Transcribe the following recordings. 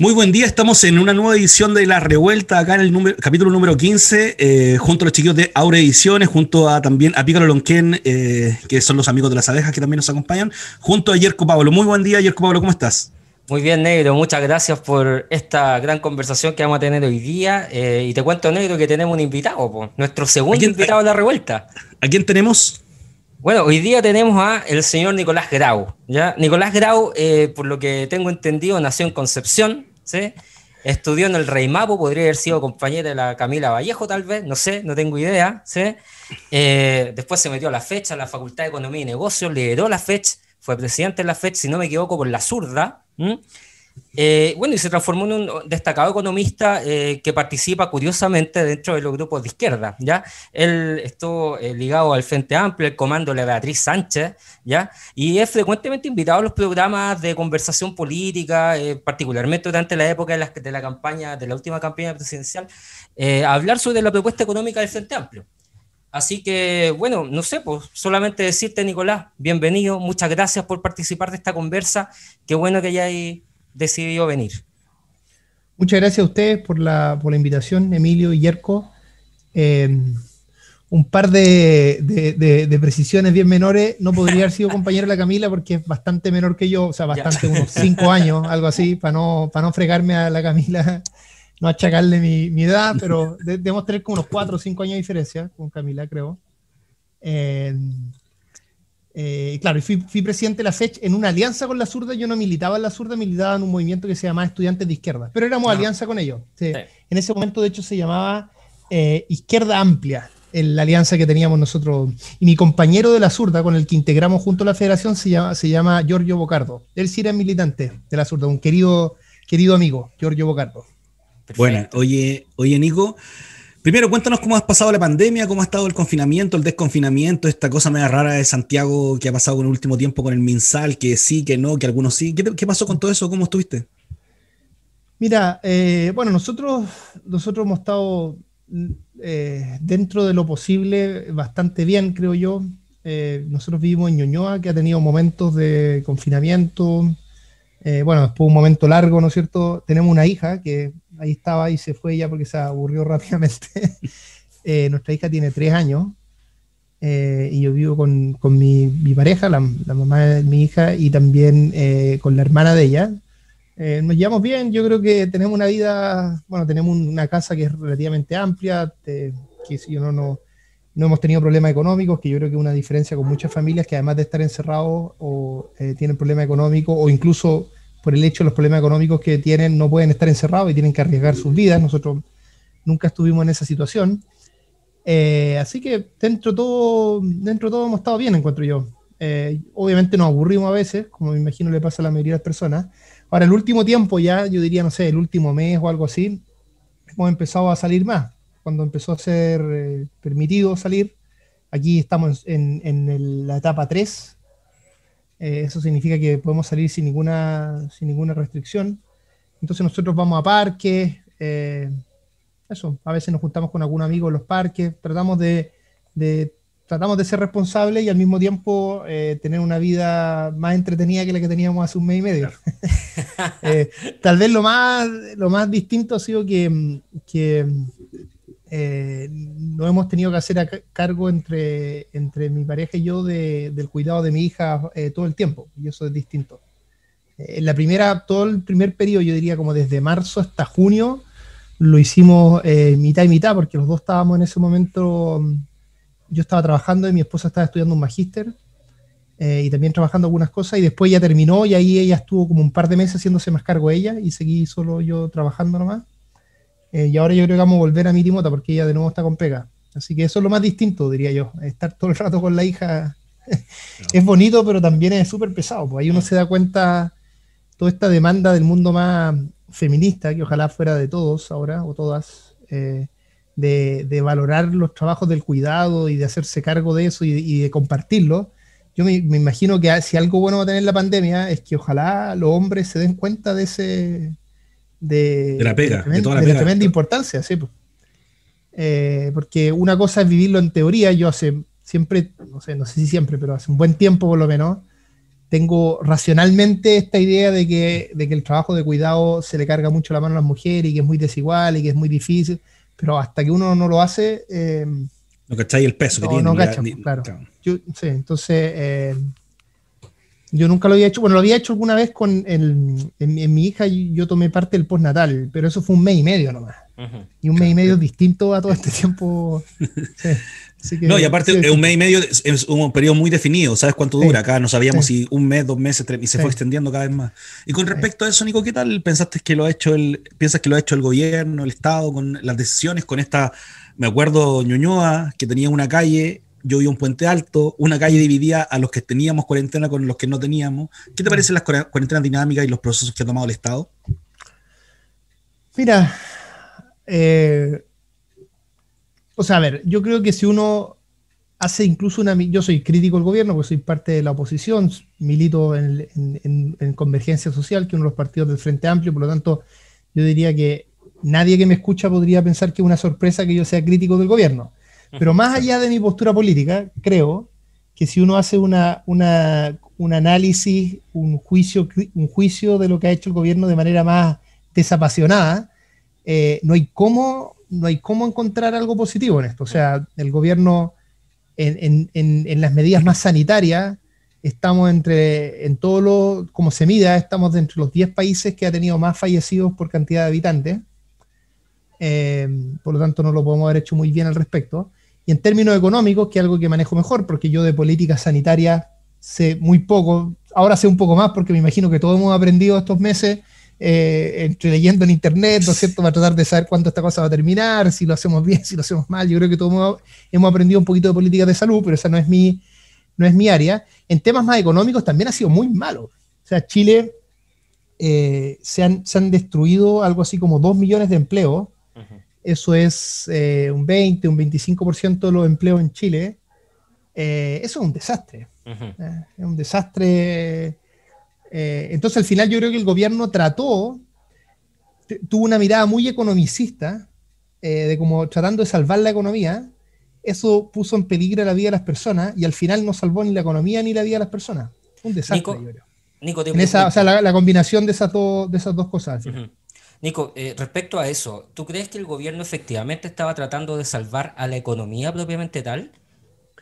Muy buen día, estamos en una nueva edición de La Revuelta, acá en el número, capítulo número 15, eh, junto a los chiquillos de Aura Ediciones, junto a también a Pícaro Lonquén, eh, que son los amigos de las abejas que también nos acompañan, junto a Yerko Pablo. Muy buen día, Yerko Pablo, ¿cómo estás? Muy bien, Negro, muchas gracias por esta gran conversación que vamos a tener hoy día. Eh, y te cuento, Negro, que tenemos un invitado, nuestro segundo invitado a La Revuelta. ¿A quién tenemos? Bueno, hoy día tenemos a el señor Nicolás Grau. ¿ya? Nicolás Grau, eh, por lo que tengo entendido, nació en Concepción, ¿sí? estudió en el Rey Mapo, podría haber sido compañero de la Camila Vallejo, tal vez, no sé, no tengo idea. ¿sí? Eh, después se metió a la fecha, a la Facultad de Economía y Negocios, lideró la fecha, fue presidente de la FECH, si no me equivoco, por la zurda. Eh, bueno, y se transformó en un destacado economista eh, que participa curiosamente dentro de los grupos de izquierda, ¿ya? Él estuvo eh, ligado al Frente Amplio, el comando de la Beatriz Sánchez, ¿ya? Y es frecuentemente invitado a los programas de conversación política, particularmente durante la época de la, campaña, de la última campaña presidencial, a hablar sobre la propuesta económica del Frente Amplio. Así que, bueno, no sé, pues solamente decirte, Nicolás, bienvenido, muchas gracias por participar de esta conversa, qué bueno que ya hay decidió venir. Muchas gracias a ustedes por la, invitación, Emilio y Yerko. Eh, un par de, precisiones bien menores. No podría haber sido compañero de la Camila porque es bastante menor que yo, o sea, bastante, unos cinco años, algo así, para no, para no fregarme a la Camila, no achacarle mi, edad, pero debemos tener como unos cuatro o cinco años de diferencia con Camila, creo. Eh, eh, claro, fui, presidente de la FECH en una alianza con la zurda. Yo no militaba en la zurda, militaba en un movimiento que se llamaba Estudiantes de Izquierda, pero éramos alianza con ellos. En ese momento, de hecho, se llamaba eh, Izquierda Amplia, en la alianza que teníamos nosotros. Y mi compañero de la zurda, con el que integramos junto a la federación, se llama, Giorgio Bocardo. Él sí era militante de la zurda, un querido, querido amigo, Giorgio Bocardo. Bueno, oye, oye, Nico. Primero, cuéntanos cómo has pasado la pandemia, cómo ha estado el confinamiento, el desconfinamiento, esta cosa media rara de Santiago que ha pasado en el último tiempo con el Minsal, que sí, que no, que algunos sí. ¿Qué, pasó con todo eso? ¿Cómo estuviste? Mira, eh, bueno, nosotros, nosotros hemos estado eh, dentro de lo posible bastante bien, creo yo. Eh, nosotros vivimos en Ñoñoa, que ha tenido momentos de confinamiento, eh, bueno, después un momento largo, ¿no es cierto? Tenemos una hija que ahí estaba y se fue ya porque se aburrió rápidamente. Eh, nuestra hija tiene tres años eh, y yo vivo con, mi, pareja, la, mamá de mi hija y también con la hermana de ella. nos llevamos bien, yo creo que tenemos una vida, bueno, tenemos una casa que es relativamente amplia, que si uno no, no hemos tenido problemas económicos, que yo creo que es una diferencia con muchas familias que además de estar encerrados o eh, tienen problemas económicos o incluso por el hecho de los problemas económicos que tienen no pueden estar encerrados y tienen que arriesgar sus vidas. Nosotros nunca estuvimos en esa situación. Eh, así que dentro todo, dentro todo hemos estado bien, encuentro yo. Eh, obviamente nos aburrimos a veces, como me imagino le pasa a la mayoría de las personas. Ahora, el último tiempo ya, yo diría, no sé, el último mes o algo así, hemos empezado a salir más cuando empezó a ser eh, permitido salir. Aquí estamos en, la etapa 3. Eh, eso significa que podemos salir sin ninguna, sin ninguna restricción. Entonces nosotros vamos a parques. Eh, eso, a veces nos juntamos con algún amigo en los parques. Tratamos de, de tratamos de ser responsables y al mismo tiempo tener una vida más entretenida que la que teníamos hace un mes y medio. tal vez lo más, lo más distinto ha sido que, que, eh, no hemos tenido que hacer a cargo entre, entre mi pareja y yo del cuidado de mi hija eh, todo el tiempo, y eso es distinto. En eh, la primera, todo el primer periodo, yo diría como desde marzo hasta junio, lo hicimos mitad y mitad, porque los dos estábamos en ese momento, yo estaba trabajando y mi esposa estaba estudiando un magíster y también trabajando algunas cosas, y después ya terminó y ahí ella estuvo como un par de meses haciéndose más cargo ella y seguí solo yo trabajando nomás. Eh, y ahora yo creo que vamos a volver a Mirimota porque ella de nuevo está con pega. Así que eso es lo más distinto, diría yo. Estar todo el rato con la hija es bonito, pero también es súper pesado. porque ahí uno mm. se da cuenta toda esta demanda del mundo más feminista, que ojalá fuera de todos ahora o todas, eh, de, valorar los trabajos del cuidado y de hacerse cargo de eso y, de compartirlo. Yo me, imagino que si algo bueno va a tener la pandemia es que ojalá los hombres se den cuenta de ese, de, la pega, de, tremenda, importancia, porque una cosa es vivirlo en teoría, yo hace siempre, no sé, no sé si siempre, pero hace un buen tiempo por lo menos, tengo racionalmente esta idea de que, de que el trabajo de cuidado se le carga mucho la mano a las mujeres y que es muy desigual y que es muy difícil, pero hasta que uno no lo hace... Eh, no cacháis el peso que tiene. No Yo, sí, entonces... Eh, yo nunca lo había hecho, bueno, lo había hecho alguna vez con en, mi hija, y yo tomé parte del postnatal, pero eso fue un mes y medio nomás. Y un mes y medio distinto a todo este tiempo. no, y aparte, un mes y medio es un periodo muy definido, ¿sabes cuánto dura? Acá no sabíamos si un mes, dos meses, tres, y se fue extendiendo cada vez más. Y con respecto a eso, Nico, ¿qué tal pensaste que lo ha hecho el, piensas que lo ha hecho el gobierno, el Estado, con las decisiones, con esta, me acuerdo, Ñuñoa, que tenía una calle yo vi un puente alto, una calle dividía a los que teníamos cuarentena con los que no teníamos. ¿Qué te mm. parecen las cuarentenas dinámicas y los procesos que ha tomado el Estado? Mira, eh, o sea, a ver, yo creo que si uno hace incluso una... Yo soy crítico del gobierno, porque soy parte de la oposición, milito en, en Convergencia Social, que uno de los partidos del Frente Amplio, por lo tanto, yo diría que nadie que me escucha podría pensar que es una sorpresa que yo sea crítico del gobierno. Pero más allá de mi postura política, creo que si uno hace una, un análisis, un juicio, un juicio de lo que ha hecho el gobierno de manera más desapasionada, eh, no, hay cómo, no hay cómo encontrar algo positivo en esto. O sea, el gobierno en, las medidas más sanitarias, estamos entre, en todo lo, como se mida, estamos de entre los 10 países que ha tenido más fallecidos por cantidad de habitantes. Eh, por lo tanto, no lo podemos haber hecho muy bien al respecto. Y en términos económicos, que es algo que manejo mejor, porque yo de política sanitaria sé muy poco, ahora sé un poco más porque me imagino que todos hemos aprendido estos meses, eh, entre leyendo en internet, ¿no es cierto?, para tratar de saber cuándo esta cosa va a terminar, si lo hacemos bien, si lo hacemos mal. Yo creo que mundo hemos, aprendido un poquito de política de salud, pero esa no es mi, no es mi área. En temas más económicos también ha sido muy malo. O sea, Chile eh, se, han, se han destruido algo así como dos millones de empleos eso es eh, un 20, un 25% de los empleos en Chile. Eh, eso es un desastre. Eh, es un desastre. entonces, al final, yo creo que el gobierno trató, tuvo una mirada muy economicista, de como tratando de salvar la economía. Eso puso en peligro la vida de las personas y al final no salvó ni la economía ni la vida de las personas. Un desastre, yo creo. Nico, o sea, la, combinación de esas, de esas dos cosas. Nico, eh, respecto a eso, ¿tú crees que el gobierno efectivamente estaba tratando de salvar a la economía propiamente tal?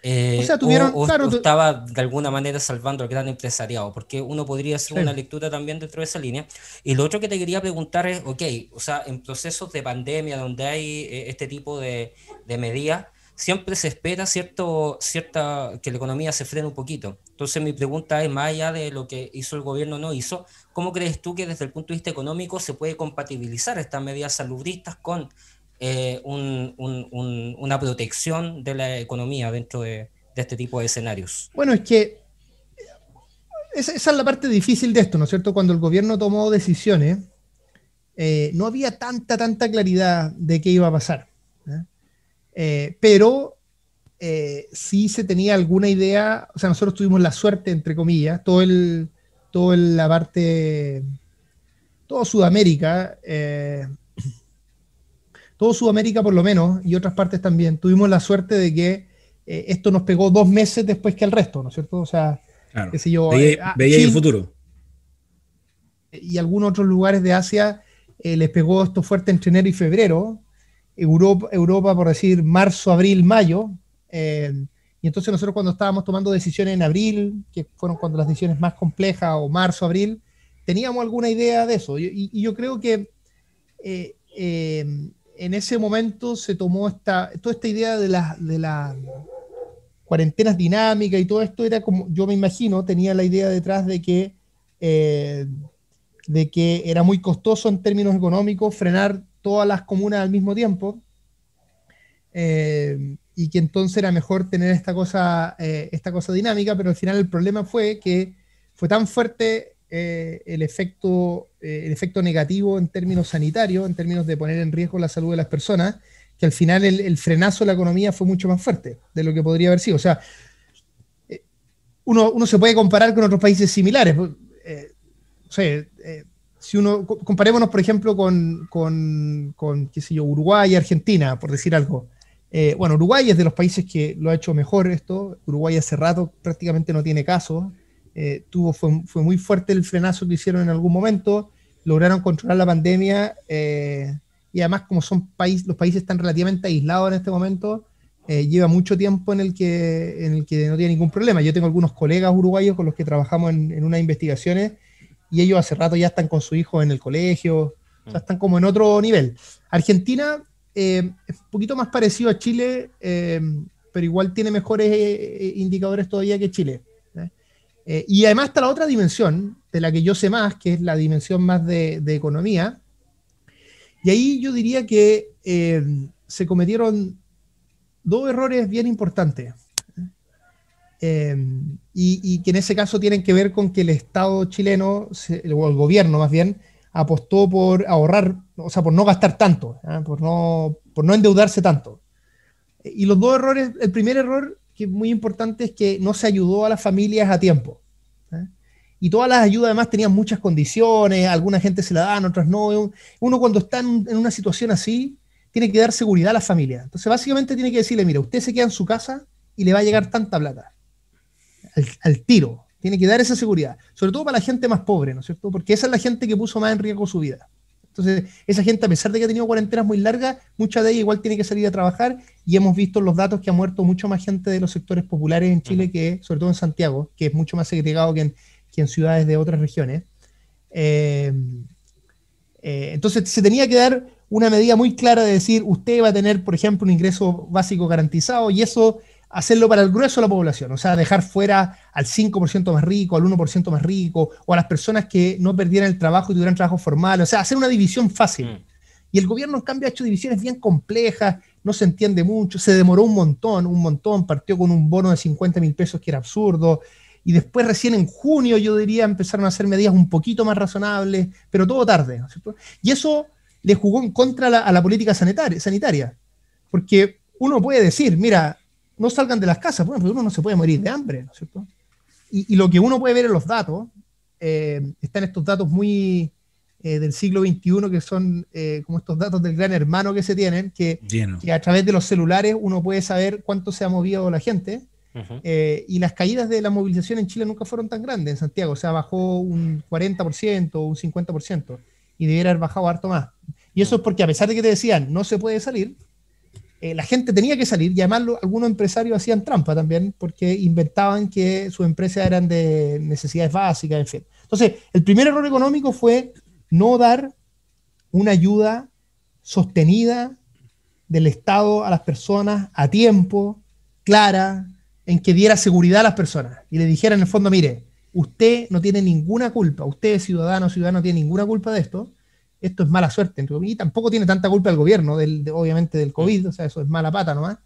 Eh, o estaba de alguna manera salvando al gran empresariado, porque uno podría hacer una lectura también dentro de esa línea. Y lo otro que te quería preguntar es, ok, o sea, en procesos de pandemia donde hay eh, este tipo de, medidas, siempre se espera cierto, cierta, que la economía se frene un poquito. Entonces mi pregunta es, más allá de lo que hizo el gobierno no hizo, ¿Cómo crees tú que desde el punto de vista económico se puede compatibilizar estas medidas salubristas con eh, una protección de la economía dentro de, este tipo de escenarios? Bueno, es que esa, es la parte difícil de esto, ¿no es cierto? Cuando el gobierno tomó decisiones, eh, no había tanta, tanta claridad de qué iba a pasar. ¿eh? pero sí se tenía alguna idea, o sea, nosotros tuvimos la suerte, entre comillas, todo el, toda la parte, todo Sudamérica, eh, todo Sudamérica por lo menos, y otras partes también, tuvimos la suerte de que eh, esto nos pegó dos meses después que el resto, ¿no es cierto? O sea, qué yo. Veía, eh, ah, el futuro. Y algunos otros lugares de Asia les pegó esto fuerte entre enero y febrero. Europa, Europa por decir marzo, abril, mayo. Y entonces nosotros cuando estábamos tomando decisiones en abril, que fueron cuando las decisiones más complejas, o marzo, abril, teníamos alguna idea de eso. Y, yo creo que eh, eh, en ese momento se tomó esta, toda esta idea de las de la cuarentenas dinámicas y todo esto era como, yo me imagino, tenía la idea detrás de que, eh, de que era muy costoso en términos económicos frenar todas las comunas al mismo tiempo y que entonces era mejor tener esta cosa, eh, esta cosa dinámica, pero al final el problema fue que fue tan fuerte eh, el, efecto, eh, el efecto negativo en términos sanitarios, en términos de poner en riesgo la salud de las personas, que al final el, frenazo de la economía fue mucho más fuerte de lo que podría haber sido. O sea, uno, se puede comparar con otros países similares. si uno, comparémonos, por ejemplo, con, con, Uruguay y Argentina, por decir algo eh, bueno, Uruguay es de los países que lo ha hecho mejor esto. Uruguay hace rato prácticamente no tiene caso. Eh, tuvo, fue, muy fuerte el frenazo que hicieron en algún momento. Lograron controlar la pandemia eh, y además como son países, los países están relativamente aislados en este momento, lleva mucho tiempo en el, que, en el que no tiene ningún problema. Yo tengo algunos colegas uruguayos con los que trabajamos en, en unas investigaciones y ellos hace rato ya están con su hijo en el colegio, o sea, mm. están como en otro nivel. Argentina eh, es un poquito más parecido a Chile, eh, pero igual tiene mejores eh, indicadores todavía que Chile. y además está la otra dimensión, de la que yo sé más, que es la dimensión más de, economía. Y ahí yo diría que se cometieron dos errores bien importantes. y, que en ese caso tienen que ver con que el Estado chileno, o el gobierno más bien, apostó por ahorrar, o sea, por no gastar tanto, por, no, endeudarse tanto. Y los dos errores, el primer error que es muy importante es que no se ayudó a las familias a tiempo. Y todas las ayudas además tenían muchas condiciones, alguna gente se la dan, otras no. Uno cuando está en, una situación así, tiene que dar seguridad a la familia. Entonces básicamente tiene que decirle, mira, usted se queda en su casa y le va a llegar tanta plata. al tiro, tiene que dar esa seguridad, sobre todo para la gente más pobre, ¿no es cierto? Porque esa es la gente que puso más en riesgo su vida. Entonces, esa gente, a pesar de que ha tenido cuarentenas muy largas, mucha de ella igual tiene que salir a trabajar y hemos visto los datos que ha muerto mucha más gente de los sectores populares en Chile, que sobre todo en Santiago, que es mucho más segregado que en, ciudades de otras regiones. Em, eh, entonces, se tenía que dar una medida muy clara de decir, usted va a tener, por ejemplo, un ingreso básico garantizado y eso hacerlo para el grueso de la población, o sea, dejar fuera al 5% más rico, al 1% más rico, o a las personas que no perdieran el trabajo y tuvieran trabajo formal, o sea, hacer una división fácil. Mm. Y el gobierno, en cambio, ha hecho divisiones bien complejas, no se entiende mucho, se demoró un montón, un montón, partió con un bono de 50 mil pesos que era absurdo, y después recién en junio, yo diría, empezaron a hacer medidas un poquito más razonables, pero todo tarde, Y eso le jugó en contra a la política sanitaria, porque uno puede decir, mira, no salgan de las casas, bueno, uno no se puede morir de hambre, ¿no es cierto? Y, lo que uno puede ver en los datos, eh, están estos datos muy eh, del siglo XXI, que son eh, como estos datos del gran hermano que se tienen, que, a través de los celulares uno puede saber cuánto se ha movido la gente. y las caídas de la movilización en Chile nunca fueron tan grandes en Santiago, o sea, bajó un 40% o un 50% y debiera haber bajado harto más. Y eso es porque a pesar de que te decían no se puede salir, eh, la gente tenía que salir llamarlo, algunos empresarios hacían trampa también porque inventaban que sus empresas eran de necesidades básicas, en fin. Entonces, el primer error económico fue no dar una ayuda sostenida del Estado a las personas a tiempo, clara, en que diera seguridad a las personas y le dijera en el fondo, mire, usted no tiene ninguna culpa, usted ciudadano ciudadano tiene ninguna culpa de esto, esto es mala suerte, y tampoco tiene tanta culpa el gobierno, del, obviamente, del COVID, o sea, eso es mala pata nomás,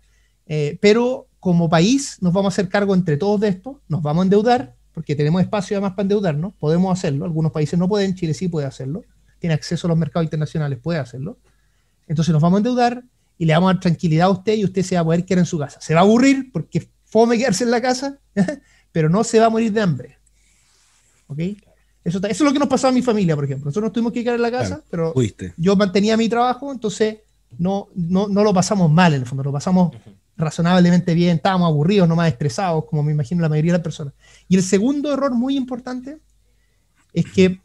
eh, pero como país nos vamos a hacer cargo entre todos de esto, nos vamos a endeudar, porque tenemos espacio además para endeudarnos, podemos hacerlo, algunos países no pueden, Chile sí puede hacerlo, tiene acceso a los mercados internacionales, puede hacerlo, entonces nos vamos a endeudar y le vamos a dar tranquilidad a usted y usted se va a poder quedar en su casa, se va a aburrir porque fome quedarse en la casa, pero no se va a morir de hambre, ¿ok? Eso, es lo que nos pasaba a mi familia, por ejemplo. Nosotros nos tuvimos que quedar en la casa, pero yo mantenía mi trabajo, entonces no, no, no, lo pasamos mal en el fondo, lo pasamos razonablemente bien, estábamos aburridos, no más estresados, como me imagino la mayoría de las personas. Y el segundo error muy importante es que,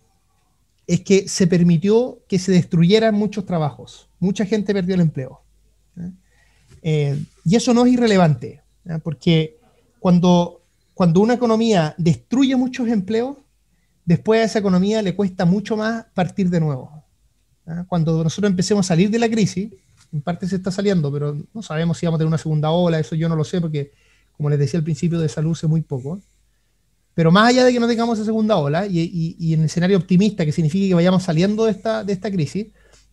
es que se permitió que se destruyeran muchos trabajos. Mucha gente perdió el empleo. Eh, y eso no es irrelevante, porque cuando, cuando una economía destruye muchos empleos, después a esa economía le cuesta mucho más partir de nuevo. ¿ah? Cuando nosotros empecemos a salir de la crisis, en parte se está saliendo, pero no sabemos si vamos a tener una segunda ola, eso yo no lo sé porque, como les decía al principio, de salud sé muy poco. Pero más allá de que no tengamos esa segunda ola y, en el escenario optimista que significa que vayamos saliendo de esta, de esta crisis,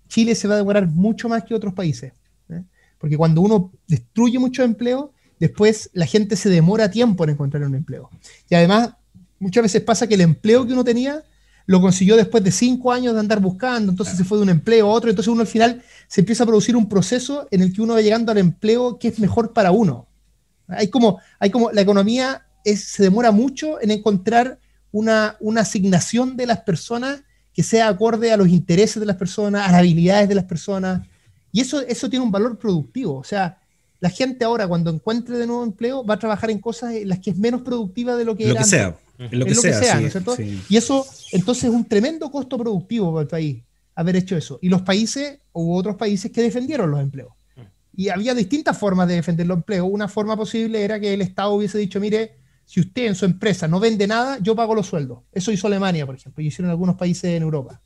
Chile se va a demorar mucho más que otros países. ¿eh? Porque cuando uno destruye mucho empleo, después la gente se demora tiempo en encontrar un empleo. Y además, muchas veces pasa que el empleo que uno tenía lo consiguió después de cinco años de andar buscando, entonces se fue de un empleo a otro, entonces uno al final se empieza a producir un proceso en el que uno va llegando al empleo que es mejor para uno. Hay como, hay como la economía se demora mucho en encontrar una, asignación de las personas que sea acorde a los intereses de las personas, a las habilidades de las personas, y eso, eso tiene un valor productivo, o sea, la gente ahora cuando encuentre de nuevo empleo va a trabajar en cosas en las que es menos productiva de lo que en lo que, sea, ¿no es cierto? Y eso, entonces, es un tremendo costo productivo para el país haber hecho eso. Y los países, hubo otros países que defendieron los empleos. Y había distintas formas de defender los empleos. Una forma posible era que el Estado hubiese dicho, mire, si usted en su empresa no vende nada, yo pago los sueldos. Eso hizo Alemania, por ejemplo, y hicieron algunos países en Europa.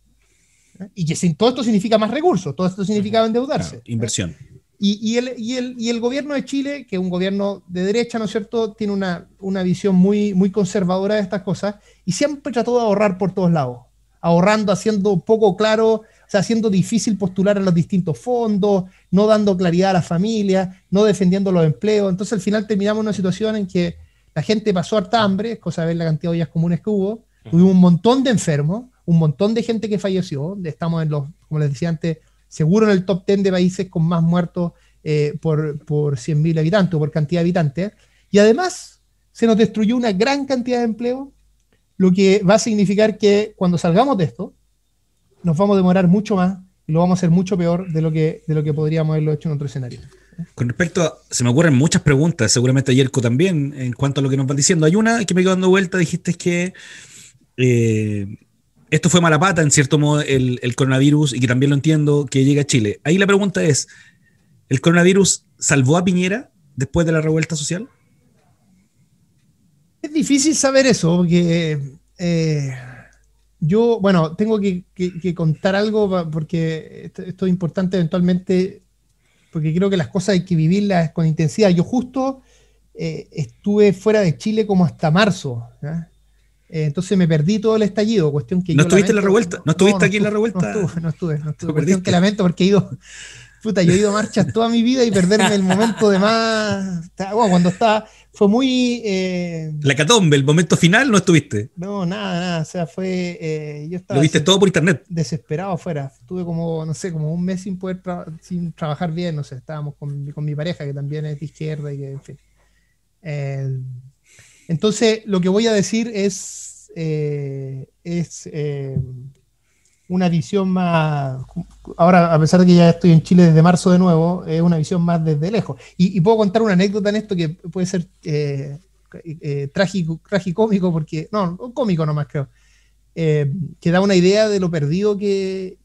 ¿Eh? Y sin, todo esto significa más recursos, todo esto significaba endeudarse. inversión. ¿eh? Y, el, gobierno de Chile, que es un gobierno de derecha, ¿no es cierto?, tiene una, visión muy, conservadora de estas cosas y siempre trató de ahorrar por todos lados, ahorrando, haciendo poco claro, o sea, haciendo difícil postular a los distintos fondos, no dando claridad a las familias, no defendiendo los empleos. Entonces al final terminamos en una situación en que la gente pasó harta hambre, es cosa de ver la cantidad de ollas comunes que hubo, tuvimos un montón de enfermos, un montón de gente que falleció, estamos en los, como les decía antes, seguro en el top 10 de países con más muertos eh, por, 100.000 habitantes o por cantidad de habitantes. Y además se nos destruyó una gran cantidad de empleo, lo que va a significar que cuando salgamos de esto, nos vamos a demorar mucho más y lo vamos a hacer mucho peor de lo que, de lo que podríamos haberlo hecho en otro escenario. Con respecto a, se me ocurren muchas preguntas, seguramente a también, en cuanto a lo que nos van diciendo. Hay una que me quedó dando vuelta, dijiste que... Eh, esto fue mala pata, en cierto modo, el, coronavirus, y que también lo entiendo, que llega a Chile. Ahí la pregunta es, ¿el coronavirus salvó a Piñera después de la revuelta social? Es difícil saber eso, porque eh, yo, bueno, tengo que, contar algo, porque esto, es importante eventualmente, porque creo que las cosas hay que vivirlas con intensidad. Yo justo... Eh, estuve fuera de Chile como hasta marzo. Eh, entonces me perdí todo el estallido, cuestión que... ¿No estuviste en la revuelta? ¿No estuviste aquí en la revuelta? No estuve, no estuve, no estuve. que lamento porque he ido... Puta, yo he ido a marchas toda mi vida y perderme el momento de más... Bueno, cuando estaba... Fue muy... Eh, la catombe, el momento final, ¿no estuviste? No, nada, nada. O sea, fue... Eh, Lo viste todo por internet. Desesperado afuera. Estuve como, no sé, como un mes sin poder... sin trabajar bien, no sé. Estábamos con, mi pareja, que también es de izquierda y que, entonces, lo que voy a decir es, eh, es eh, una visión más, ahora a pesar de que ya estoy en Chile desde marzo de nuevo, es una visión más desde lejos. Y, puedo contar una anécdota en esto que puede ser trágico, eh, trágico, tragicómico, porque, no, cómico nomás creo, que da una idea de lo perdido que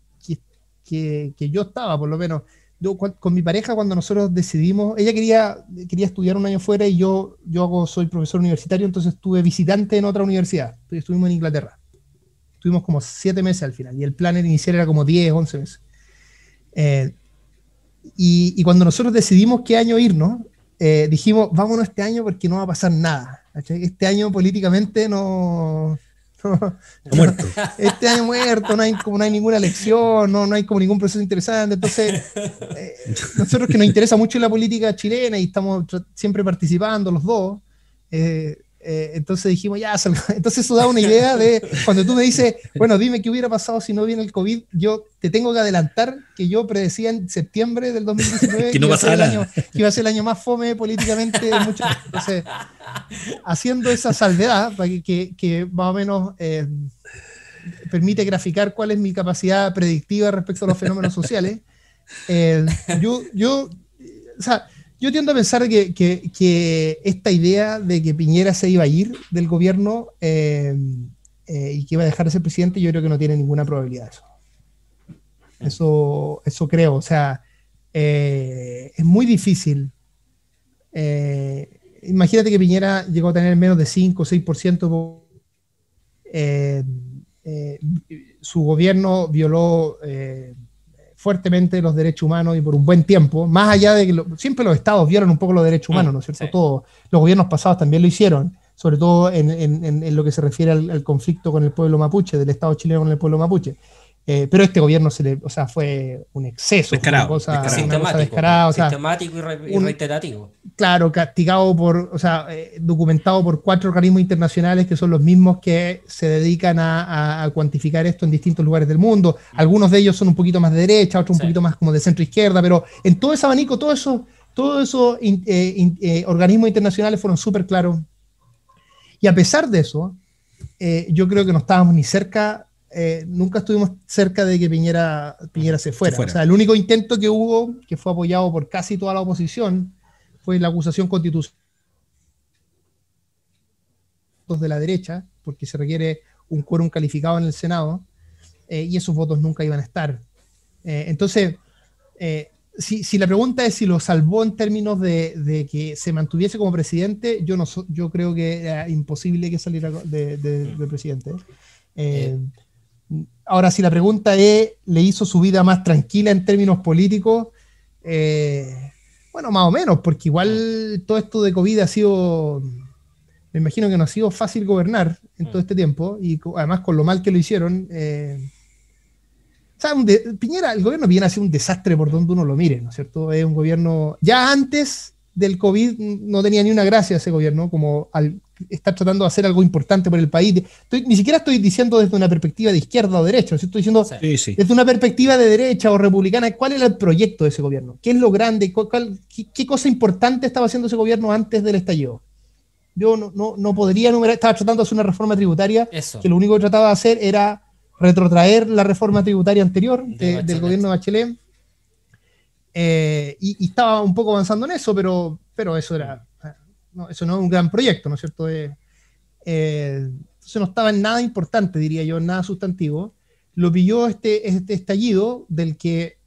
yo estaba, por lo menos yo con mi pareja cuando nosotros decidimos, ella quería, quería estudiar un año fuera y yo, yo hago, soy profesor universitario, entonces estuve visitante en otra universidad, estuvimos en Inglaterra. Estuvimos como siete meses al final y el plan inicial era como 10, 11 meses. Eh, y, cuando nosotros decidimos qué año irnos, eh, dijimos, vámonos este año porque no va a pasar nada. Este año políticamente no, muerto. Este año muerto, no hay, como, hay ninguna elección, no, no hay como ningún proceso interesante. Entonces, eh, nosotros que nos interesa mucho la política chilena y estamos siempre participando los dos, eh, eh, entonces dijimos, ya, entonces eso da una idea de cuando tú me dices, bueno, dime qué hubiera pasado si no viene el COVID, yo te tengo que adelantar que yo predecía en septiembre del 2019 que, iba a ser el año más fome políticamente. haciendo esa salvedad, que, más o menos... Eh, permite graficar cuál es mi capacidad predictiva respecto a los fenómenos sociales. Eh, yo, yo, o sea, yo tiendo a pensar que, esta idea de que Piñera se iba a ir del gobierno eh, eh, y que iba a dejar de ser presidente, yo creo que no tiene ninguna probabilidad eso. Eso, creo. O sea, eh, es muy difícil. imagínate que Piñera llegó a tener menos de 5 o 6%. ciento. su gobierno violó fuertemente los derechos humanos y por un buen tiempo, más allá de que siempre los estados vieron un poco los derechos mm, humanos, ¿no es cierto? todos Los gobiernos pasados también lo hicieron, sobre todo en, lo que se refiere al, conflicto con el pueblo mapuche, del estado chileno con el pueblo mapuche. Eh, pero este gobierno se le, o sea, fue un exceso, descarado, cosa, Sistemático, y, reiterativo. claro, castigado por, o sea, eh, documentado por cuatro organismos internacionales que son los mismos que se dedican a, cuantificar esto en distintos lugares del mundo. Algunos de ellos son un poquito más de derecha, otros un poquito más como de centro izquierda, pero en todo ese abanico, todos esos eh, organismos internacionales fueron súper claros. Y a pesar de eso, yo creo que no estábamos ni cerca eh, nunca estuvimos cerca de que Piñera, Piñera se fuera. O sea, el único intento que hubo, que fue apoyado por casi toda la oposición, fue la acusación constitucional de la derecha, porque se requiere un quórum calificado en el Senado, eh, y esos votos nunca iban a estar. Eh, entonces, si, la pregunta es si lo salvó en términos de, que se mantuviese como presidente, yo, no, yo creo que era imposible que saliera de, presidente. Eh, Ahora, si la pregunta es, ¿le hizo su vida más tranquila en términos políticos? Eh, bueno, más o menos, porque igual todo esto de COVID ha sido, me imagino que no ha sido fácil gobernar en todo mm. este tiempo, y además con lo mal que lo hicieron. Eh, Piñera, el gobierno viene a ser un desastre por donde uno lo mire, ¿no es cierto? Es un gobierno, ya antes del COVID mm, no tenía ni una gracia ese gobierno, como al estar tratando de hacer algo importante por el país. ni siquiera estoy diciendo desde una perspectiva de izquierda o derecha, estoy diciendo desde una perspectiva de derecha o republicana, ¿cuál era el proyecto de ese gobierno? ¿Qué es lo grande? qué, cosa importante estaba haciendo ese gobierno antes del estallido? Yo no, podría enumerar, estaba tratando de hacer una reforma tributaria, que lo único que trataba de hacer era retrotraer la reforma tributaria anterior del gobierno de Bachelet eh, y, estaba un poco avanzando en eso, pero, pero eso era, no, eso no es un gran proyecto, ¿no es cierto? Eh, eh, eso no estaba en nada importante, diría yo, nada sustantivo. Lo pilló este, este estallido del que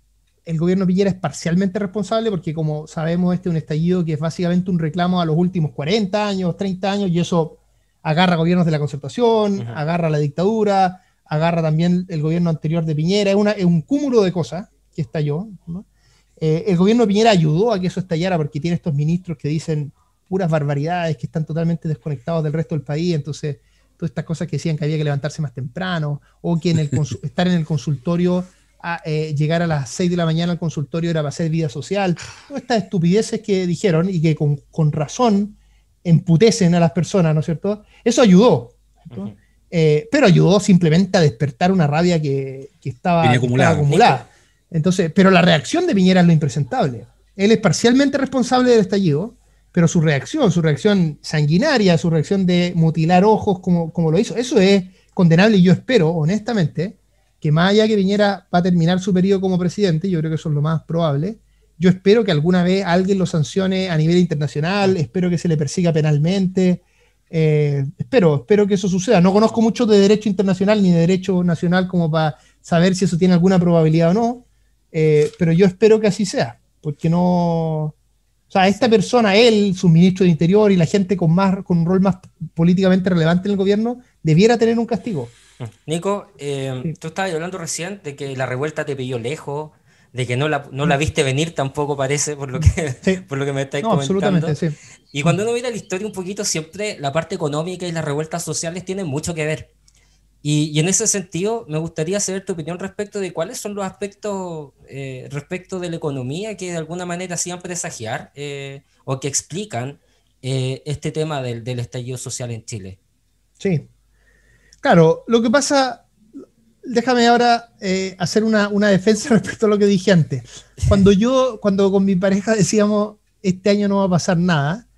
el gobierno Piñera es parcialmente responsable porque como sabemos este es un estallido que es básicamente un reclamo a los últimos 40 años, 30 años y eso agarra gobiernos de la concertación, agarra la dictadura, agarra también el gobierno anterior de Piñera, es, es un cúmulo de cosas que estalló. ¿no? Eh, el gobierno Piñera ayudó a que eso estallara porque tiene estos ministros que dicen puras barbaridades, que están totalmente desconectados del resto del país, entonces todas estas cosas que decían que había que levantarse más temprano, o que en el estar en el consultorio, a, eh, llegar a las 6 de la mañana al consultorio era para hacer vida social, todas estas estupideces que dijeron y que con, razón emputecen a las personas, ¿no es cierto? Eso ayudó, eh, pero ayudó simplemente a despertar una rabia que, estaba acumulada. Entonces, pero la reacción de Piñera es lo impresentable. Él es parcialmente responsable del estallido, pero su reacción, su reacción sanguinaria, su reacción de mutilar ojos como, como lo hizo, eso es condenable y yo espero, honestamente, que más allá que Piñera va a terminar su periodo como presidente, yo creo que eso es lo más probable, yo espero que alguna vez alguien lo sancione a nivel internacional, espero que se le persiga penalmente, eh, espero, espero que eso suceda. No conozco mucho de derecho internacional ni de derecho nacional como para saber si eso tiene alguna probabilidad o no, eh, pero yo espero que así sea, porque no. O sea, esta persona, él, su ministro de Interior y la gente con, más, con un rol más políticamente relevante en el gobierno, debiera tener un castigo. Mm. Nico, em, tú estabas hablando recién de que la revuelta te pilló lejos, de que no la, no la mm. viste venir tampoco parece, por lo que, por lo que me estáis no, comentando. Absolutamente, sí. Y cuando uno mira la historia un poquito, siempre la parte económica y las revueltas sociales tienen mucho que ver. Y, en ese sentido, me gustaría saber tu opinión respecto de cuáles son los aspectos eh, respecto de la economía que de alguna manera hacían presagiar eh, o que explican eh, este tema del, estallido social en Chile. Sí. Claro, lo que pasa, déjame ahora hacer una, defensa respecto a lo que dije antes. Cuando yo, cuando con mi pareja decíamos, este año no va a pasar nada,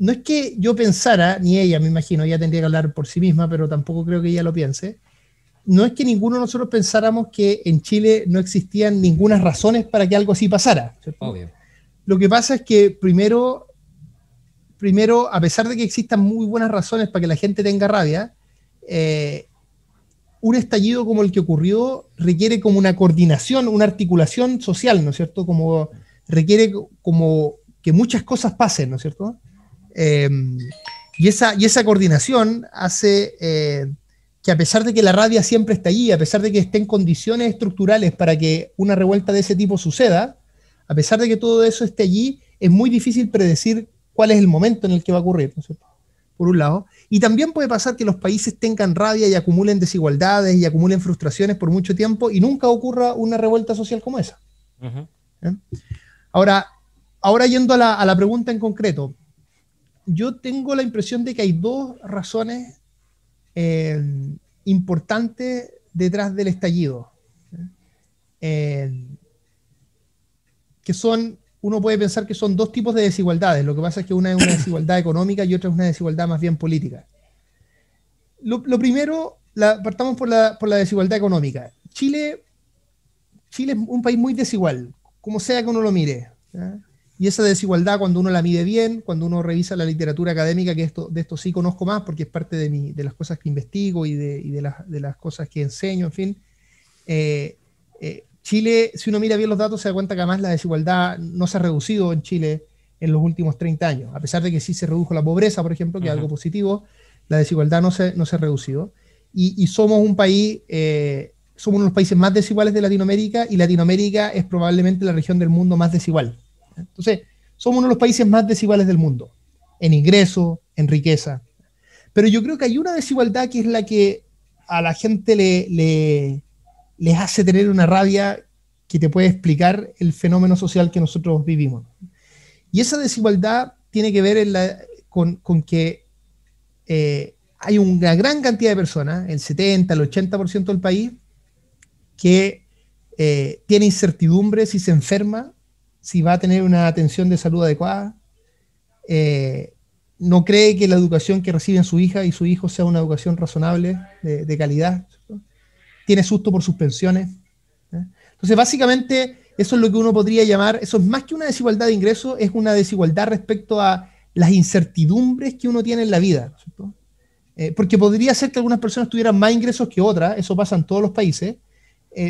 no es que yo pensara, ni ella, me imagino, ella tendría que hablar por sí misma, pero tampoco creo que ella lo piense. No es que ninguno de nosotros pensáramos que en Chile no existían ninguna razones para que algo así pasara. Lo que pasa es que primero, primero, a pesar de que existan muy buenas razones para que la gente tenga rabia, eh, un estallido como el que ocurrió requiere como una coordinación, una articulación social, ¿no es cierto? Como requiere como que muchas cosas pasen, ¿no es cierto? Em, y, esa, y esa coordinación hace eh, que a pesar de que la rabia siempre está allí, a pesar de que esté en condiciones estructurales para que una revuelta de ese tipo suceda, a pesar de que todo eso esté allí, es muy difícil predecir cuál es el momento en el que va a ocurrir, por un lado. Y también puede pasar que los países tengan rabia y acumulen desigualdades y acumulen frustraciones por mucho tiempo y nunca ocurra una revuelta social como esa. ¿Eh? Ahora, ahora yendo a la pregunta en concreto, yo tengo la impresión de que hay dos razones eh, importantes detrás del estallido, eh, que son, uno puede pensar que son dos tipos de desigualdades, lo que pasa es que una es una desigualdad económica y otra es una desigualdad más bien política. Lo, primero, la, partamos por la, por la desigualdad económica. Chile, Chile es un país muy desigual, como sea que uno lo mire. Y esa desigualdad, cuando uno la mide bien, cuando uno revisa la literatura académica, que esto, de esto sí conozco más, porque es parte de, mi, de las cosas que investigo y de, las, de las, cosas que enseño, en fin, eh, eh, Chile, si uno mira bien los datos, se da cuenta que además la desigualdad no se ha reducido en Chile en los últimos 30 años, a pesar de que sí se redujo la pobreza, por ejemplo, que es algo positivo, la desigualdad no se, no se ha reducido. Y, somos un país, eh, somos uno de los países más desiguales de Latinoamérica y Latinoamérica es probablemente la región del mundo más desigual. Entonces, somos uno de los países más desiguales del mundo, en ingreso, en riqueza. Pero yo creo que hay una desigualdad que es la que a la gente le, les hace tener una rabia que te puede explicar el fenómeno social que nosotros vivimos. Y esa desigualdad tiene que ver con, que eh, hay una gran cantidad de personas, el 70, el 80% del país, que eh, tiene incertidumbres y se enferma si va a tener una atención de salud adecuada, eh, no cree que la educación que reciben su hija y su hijo sea una educación razonable, de, calidad, tiene susto por sus pensiones. ¿eh? Entonces, básicamente, eso es lo que uno podría llamar, eso es más que una desigualdad de ingresos, es una desigualdad respecto a las incertidumbres que uno tiene en la vida. Eh, porque podría ser que algunas personas tuvieran más ingresos que otras, eso pasa en todos los países,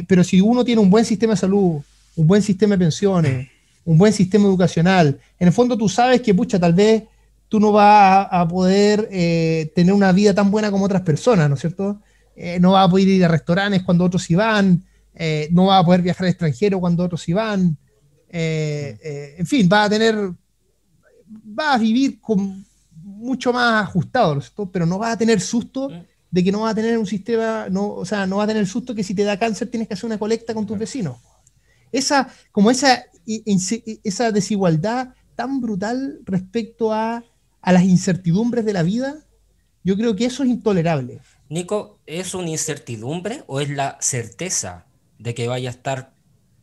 pero si uno tiene un buen sistema de salud, un buen sistema de pensiones, un buen sistema educacional. En el fondo tú sabes que, pucha, tal vez tú no vas a, poder eh, tener una vida tan buena como otras personas, ¿no es cierto? Eh, no vas a poder ir a restaurantes cuando otros sí van, eh, no vas a poder viajar al extranjero cuando otros sí van, mm. en fin, vas a tener, vas a vivir con mucho más ajustado, ¿no es cierto? Pero no vas a tener susto mm. de que no vas a tener un sistema, no, o sea, no vas a tener susto que si te da cáncer tienes que hacer una colecta con tus vecinos. Esa, como esa y, esa desigualdad tan brutal respecto a, las incertidumbres de la vida, yo creo que eso es intolerable. Nico, ¿es una incertidumbre o es la certeza de que vaya a estar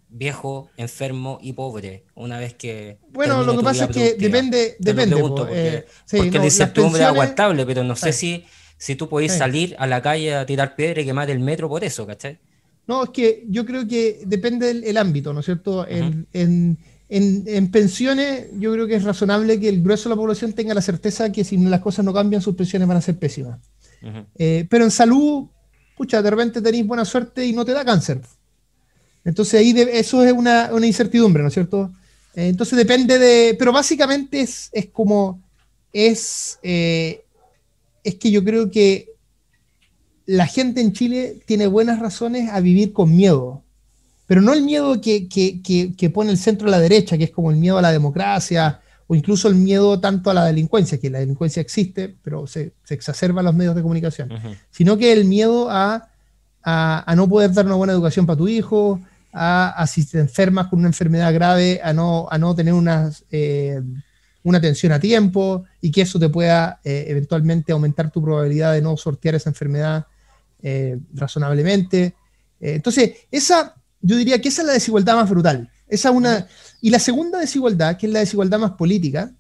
viejo, enfermo y pobre una vez que... Bueno, lo que pasa es que depende... depende pues, porque, eh, la incertidumbre es aguantable, pero no sé si, si tú podés salir a la calle a tirar piedra y quemar el metro por eso, ¿cachai? No, es que yo creo que depende del ámbito, ¿no es cierto? en, pensiones yo creo que es razonable que el grueso de la población tenga la certeza que si las cosas no cambian, sus pensiones van a ser pésimas. Eh, pero en salud, pucha, de repente tenéis buena suerte y no te da cáncer. Entonces ahí eso es una, incertidumbre, ¿no es cierto? Eh, entonces depende de, pero básicamente es, es como, es, eh, es que yo creo que la gente en Chile tiene buenas razones a vivir con miedo, pero no el miedo que, pone el centro a la derecha, que es como el miedo a la democracia o incluso el miedo tanto a la delincuencia, que la delincuencia existe, pero se, exacerba los medios de comunicación, sino que el miedo a, no poder dar una buena educación para tu hijo, a, si te enfermas con una enfermedad grave, a no, a no tener una eh, atención a tiempo y que eso te pueda eh, eventualmente aumentar tu probabilidad de no sortear esa enfermedad eh, razonablemente. Eh, entonces, esa, yo diría que esa es la desigualdad más brutal. Esa una, y la segunda desigualdad, que es la desigualdad más política,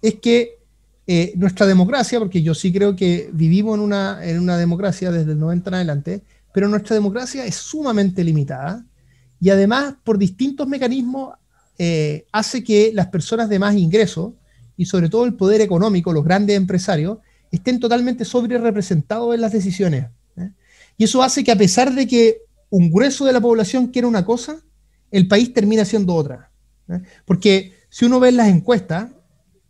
es que eh, nuestra democracia, porque yo sí creo que vivimos en una, en una democracia desde el 90 en adelante, pero nuestra democracia es sumamente limitada y además por distintos mecanismos hace que las personas de más ingreso y sobre todo el poder económico, los grandes empresarios, estén totalmente sobre representados en las decisiones. ¿eh? Y eso hace que a pesar de que un grueso de la población quiere una cosa, el país termina siendo otra. ¿eh? Porque si uno ve las encuestas,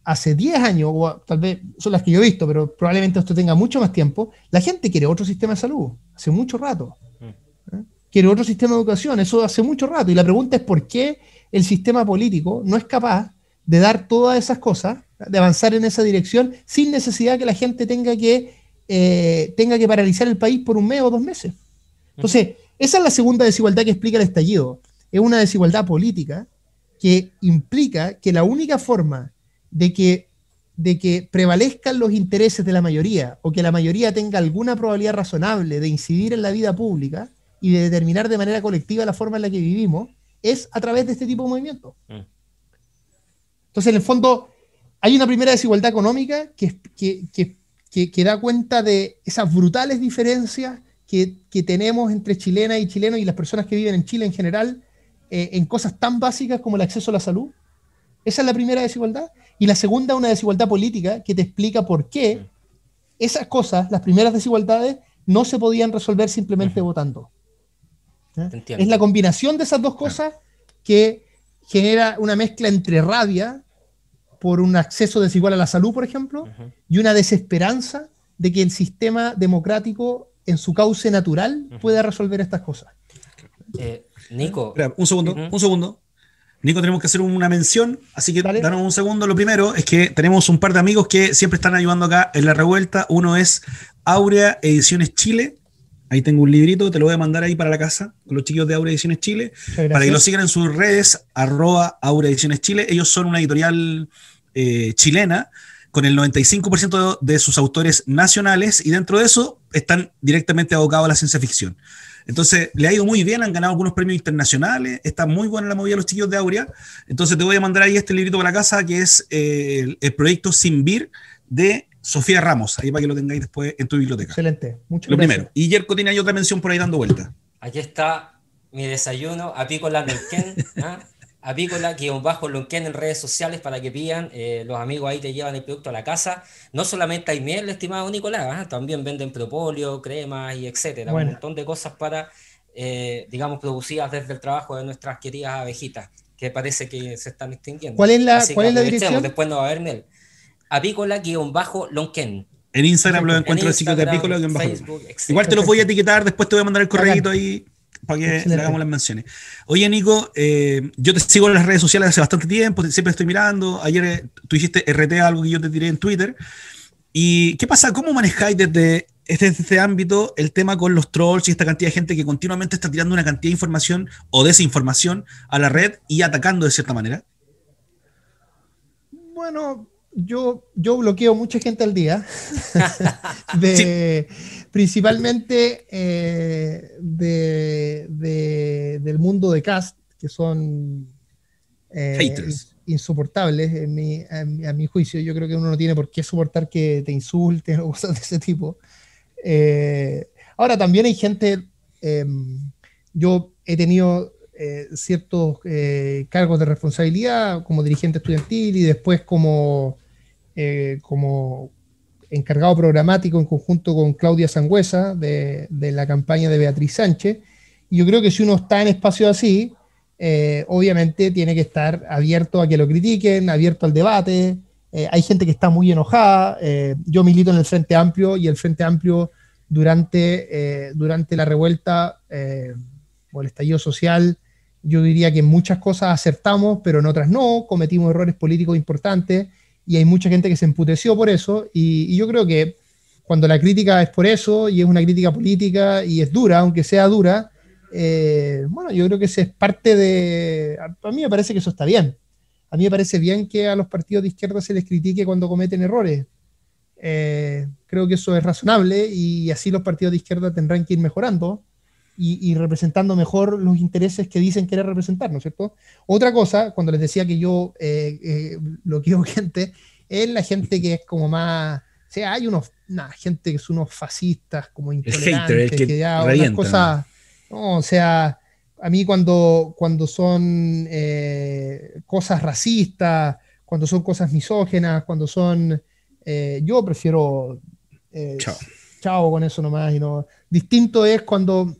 hace 10 años, o tal vez son las que yo he visto, pero probablemente usted tenga mucho más tiempo, la gente quiere otro sistema de salud, hace mucho rato. Mm. ¿eh? Quiere otro sistema de educación, eso hace mucho rato. Y la pregunta es por qué el sistema político no es capaz de dar todas esas cosas de avanzar en esa dirección sin necesidad que la gente tenga que, eh, tenga que paralizar el país por un mes o dos meses. Entonces, esa es la segunda desigualdad que explica el estallido. Es una desigualdad política que implica que la única forma de que, de que prevalezcan los intereses de la mayoría o que la mayoría tenga alguna probabilidad razonable de incidir en la vida pública y de determinar de manera colectiva la forma en la que vivimos es a través de este tipo de movimiento mm. Entonces, en el fondo, hay una primera desigualdad económica que, que, da cuenta de esas brutales diferencias que, tenemos entre chilenas y chilenos y las personas que viven en Chile en general eh, en cosas tan básicas como el acceso a la salud. Esa es la primera desigualdad. Y la segunda, una desigualdad política que te explica por qué esas cosas, las primeras desigualdades, no se podían resolver simplemente votando. ¿Eh? ¿Eh? Es la combinación de esas dos cosas que genera una mezcla entre rabia por un acceso desigual a la salud, por ejemplo, y una desesperanza de que el sistema democrático en su cauce natural pueda resolver estas cosas. Eh, Nico. un segundo, un segundo. Nico, tenemos que hacer una mención, así que Dale. danos un segundo. Lo primero es que tenemos un par de amigos que siempre están ayudando acá en la revuelta. Uno es Aurea Ediciones Chile, Ahí tengo un librito, te lo voy a mandar ahí para la casa con los chicos de Aura Ediciones Chile, para que lo sigan en sus redes, arroba Aura Ediciones Chile. Ellos son una editorial eh, chilena con el 95% de sus autores nacionales y dentro de eso están directamente abocados a la ciencia ficción. Entonces, le ha ido muy bien, han ganado algunos premios internacionales, está muy buena la movida de los chicos de Aurea. Entonces, te voy a mandar ahí este librito para la casa, que es eh, el, proyecto proyecto Vir, de Sofía Ramos, ahí para que lo tengáis después en tu biblioteca. Excelente, muchas lo primero. Y Yerko tiene ahí otra mención por ahí dando vuelta. Aquí está mi desayuno, apícola lonquén, ¿ah? apícola guión bajo lonquén en redes sociales para que pidan, eh, los amigos ahí te llevan el producto a la casa. No solamente hay miel, estimado Nicolás, ¿ah? también venden propóleo, cremas y etcétera, un montón de cosas para, eh, digamos, producidas desde el trabajo de nuestras queridas abejitas, que parece que se están extinguiendo. ¿Cuál es la, cuál es la dirección? Después no va a haber miel apícola-lonquen. En Instagram lo encuentro en sitio de apícola Igual te los voy a etiquetar, después te voy a mandar el correo ahí para que le hagamos las menciones. Oye, Nico, eh, yo te sigo en las redes sociales hace bastante tiempo, siempre estoy mirando. Ayer eh, tú hiciste RT algo que yo te tiré en Twitter. ¿Y qué pasa? ¿Cómo manejáis desde este, ámbito el tema con los trolls y esta cantidad de gente que continuamente está tirando una cantidad de información o desinformación a la red y atacando de cierta manera? Bueno, yo, bloqueo mucha gente al día, principalmente eh, del mundo de cast, que son eh, insoportables a, mi juicio. Yo creo que uno no tiene por qué soportar que te insulten o cosas de ese tipo. Eh, ahora también hay gente, em, yo he tenido ciertos cargos de responsabilidad como dirigente estudiantil y después como eh, como encargado programático en conjunto con Claudia Sangüesa de, la campaña de Beatriz Sánchez. Y yo creo que si uno está en espacios así, eh, obviamente tiene que estar abierto a que lo critiquen, abierto al debate. Eh, hay gente que está muy enojada. yo milito en el Frente Amplio y el Frente Amplio durante, durante la revuelta o el estallido social, yo diría que en muchas cosas acertamos, pero en otras no, cometimos errores políticos importantes y hay mucha gente que se emputeció por eso, y, yo creo que cuando la crítica es por eso, y es una crítica política, y es dura, aunque sea dura, eh, bueno, yo creo que eso es parte de... A, mí me parece que eso está bien. A mí me parece bien que a los partidos de izquierda se les critique cuando cometen errores. Eh, creo que eso es razonable y así los partidos de izquierda tendrán que ir mejorando y, representando mejor los intereses que dicen querer representar, ¿no es cierto? Otra cosa, cuando les decía que yo eh, eh, lo quiero bloqueo gente, es la gente que es como más... O sea, hay unos, nah, gente que son unos fascistas, como intolerantes, que, ya cosas... No, o sea, a mí cuando, cuando son eh, cosas racistas, cuando son cosas misógenas, cuando son... yo prefiero... chao. Chao con eso nomás. Y Distinto es cuando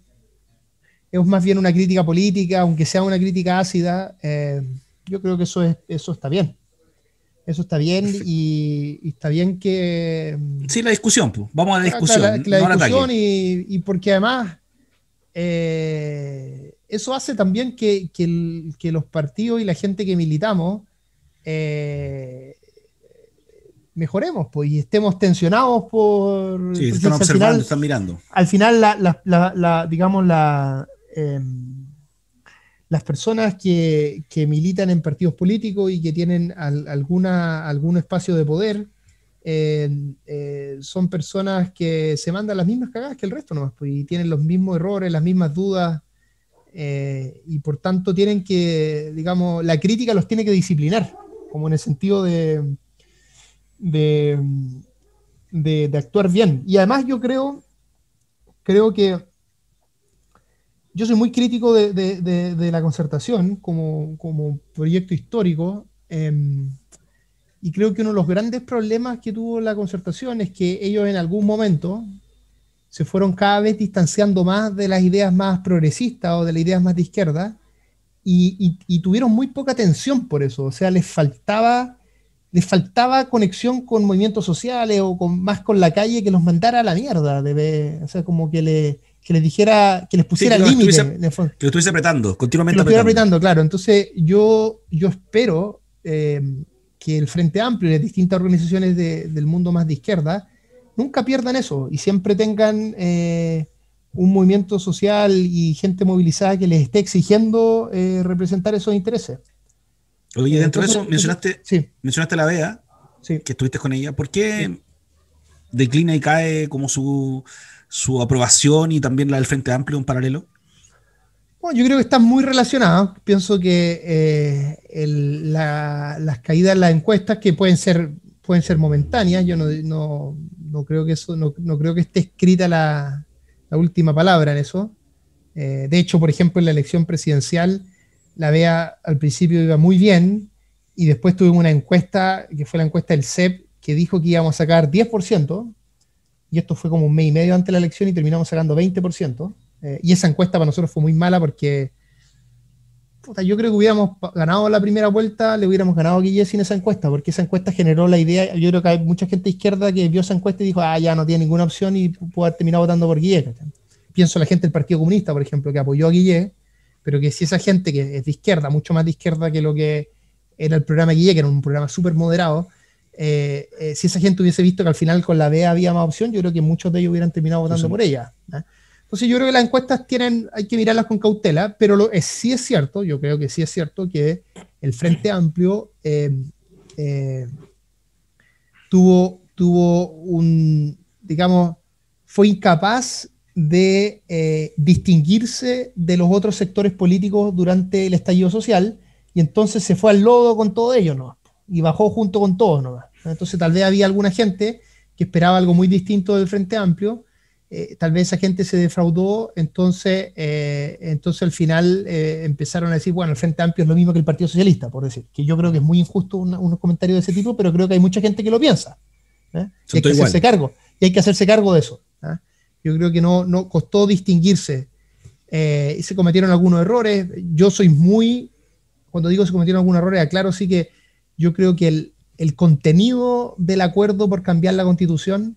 es más bien una crítica política, aunque sea una crítica ácida, eh, yo creo que eso, es, eso está bien. Eso está bien y, está bien que... Sí, la discusión, pues. vamos a la ah, discusión. La, discusión y, porque además eh, eso hace también que, los partidos y la gente que militamos eh, mejoremos pues, y estemos tensionados por... Sí, están observando, están mirando. Al final, la, digamos, la, Em, las personas que, militan en partidos políticos y que tienen alguna, algún espacio de poder em, eh, son personas que se mandan las mismas cagadas que el resto nomás, pues, y tienen los mismos errores, las mismas dudas, eh, y por tanto tienen que, digamos, la crítica los tiene que disciplinar, como en el sentido de, de, de actuar bien. Y además yo creo, creo que yo soy muy crítico de, la concertación como, proyecto histórico. Em, y creo que uno de los grandes problemas que tuvo la concertación es que ellos en algún momento se fueron cada vez distanciando más de las ideas más progresistas o de las ideas más de izquierda y, tuvieron muy poca atención por eso. O sea, les faltaba, les faltaba conexión con movimientos sociales o con, más con la calle que los mandara a la mierda. o sea, como que le que les dijera, que les pusiera límite Que lo estuviese apretando, continuamente lo apretando. apretando. claro. Entonces, yo, yo espero eh, que el Frente Amplio y las distintas organizaciones del mundo más de izquierda nunca pierdan eso y siempre tengan eh, un movimiento social y gente movilizada que les esté exigiendo eh, representar esos intereses. Oye, dentro de eso, mencionaste, mencionaste a la BEA, que estuviste con ella. ¿Por qué declina y cae como su su aprobación y también la del Frente Amplio un paralelo? Bueno, yo creo que están muy relacionados. Pienso que eh, las caídas en las encuestas, que pueden ser, pueden ser momentáneas, yo no, creo que eso, no, creo que esté escrita la, última palabra en eso. Eh, de hecho, por ejemplo, en la elección presidencial, la VEA al principio iba muy bien y después tuvimos una encuesta, que fue la encuesta del CEP, que dijo que íbamos a sacar 10%, y esto fue como un mes y medio antes de la elección y terminamos sacando 20%. Eh, y esa encuesta para nosotros fue muy mala porque yo creo que hubiéramos ganado la primera vuelta, le hubiéramos ganado a Guille sin esa encuesta, porque esa encuesta generó la idea, yo creo que hay mucha gente de izquierda que vio esa encuesta y dijo, ah, ya no tiene ninguna opción y puede haber terminado votando por Guille. Pienso la gente del Partido Comunista, por ejemplo, que apoyó a Guille, pero que si esa gente que es de izquierda, mucho más de izquierda que lo que era el programa Guille, que era un programa súper moderado, eh, eh, si esa gente hubiese visto que al final con la B había más opción, yo creo que muchos de ellos hubieran terminado votando por ella. Entonces yo creo que las encuestas tienen, hay que mirarlas con cautela, pero lo, sí es cierto, yo creo que sí es cierto que el Frente Amplio em, eh, tuvo, tuvo un, digamos, fue incapaz de distinguirse de los otros sectores políticos durante el estallido social y entonces se fue al lodo con todo ello, ¿no? y bajó junto con todos ¿no? Entonces tal vez había alguna gente que esperaba algo muy distinto del Frente Amplio, eh, tal vez esa gente se defraudó, entonces, eh, entonces al final eh, empezaron a decir, bueno, el Frente Amplio es lo mismo que el Partido Socialista, por decir, que yo creo que es muy injusto unos comentarios de ese tipo, pero creo que hay mucha gente que lo piensa. Y hay que hacerse cargo, y hay que hacerse cargo de eso. ¿ah? Yo creo que no, no costó distinguirse. se cometieron algunos errores. Yo soy muy, cuando digo se cometieron algunos errores, aclaro sí que yo creo que el, contenido del acuerdo por cambiar la constitución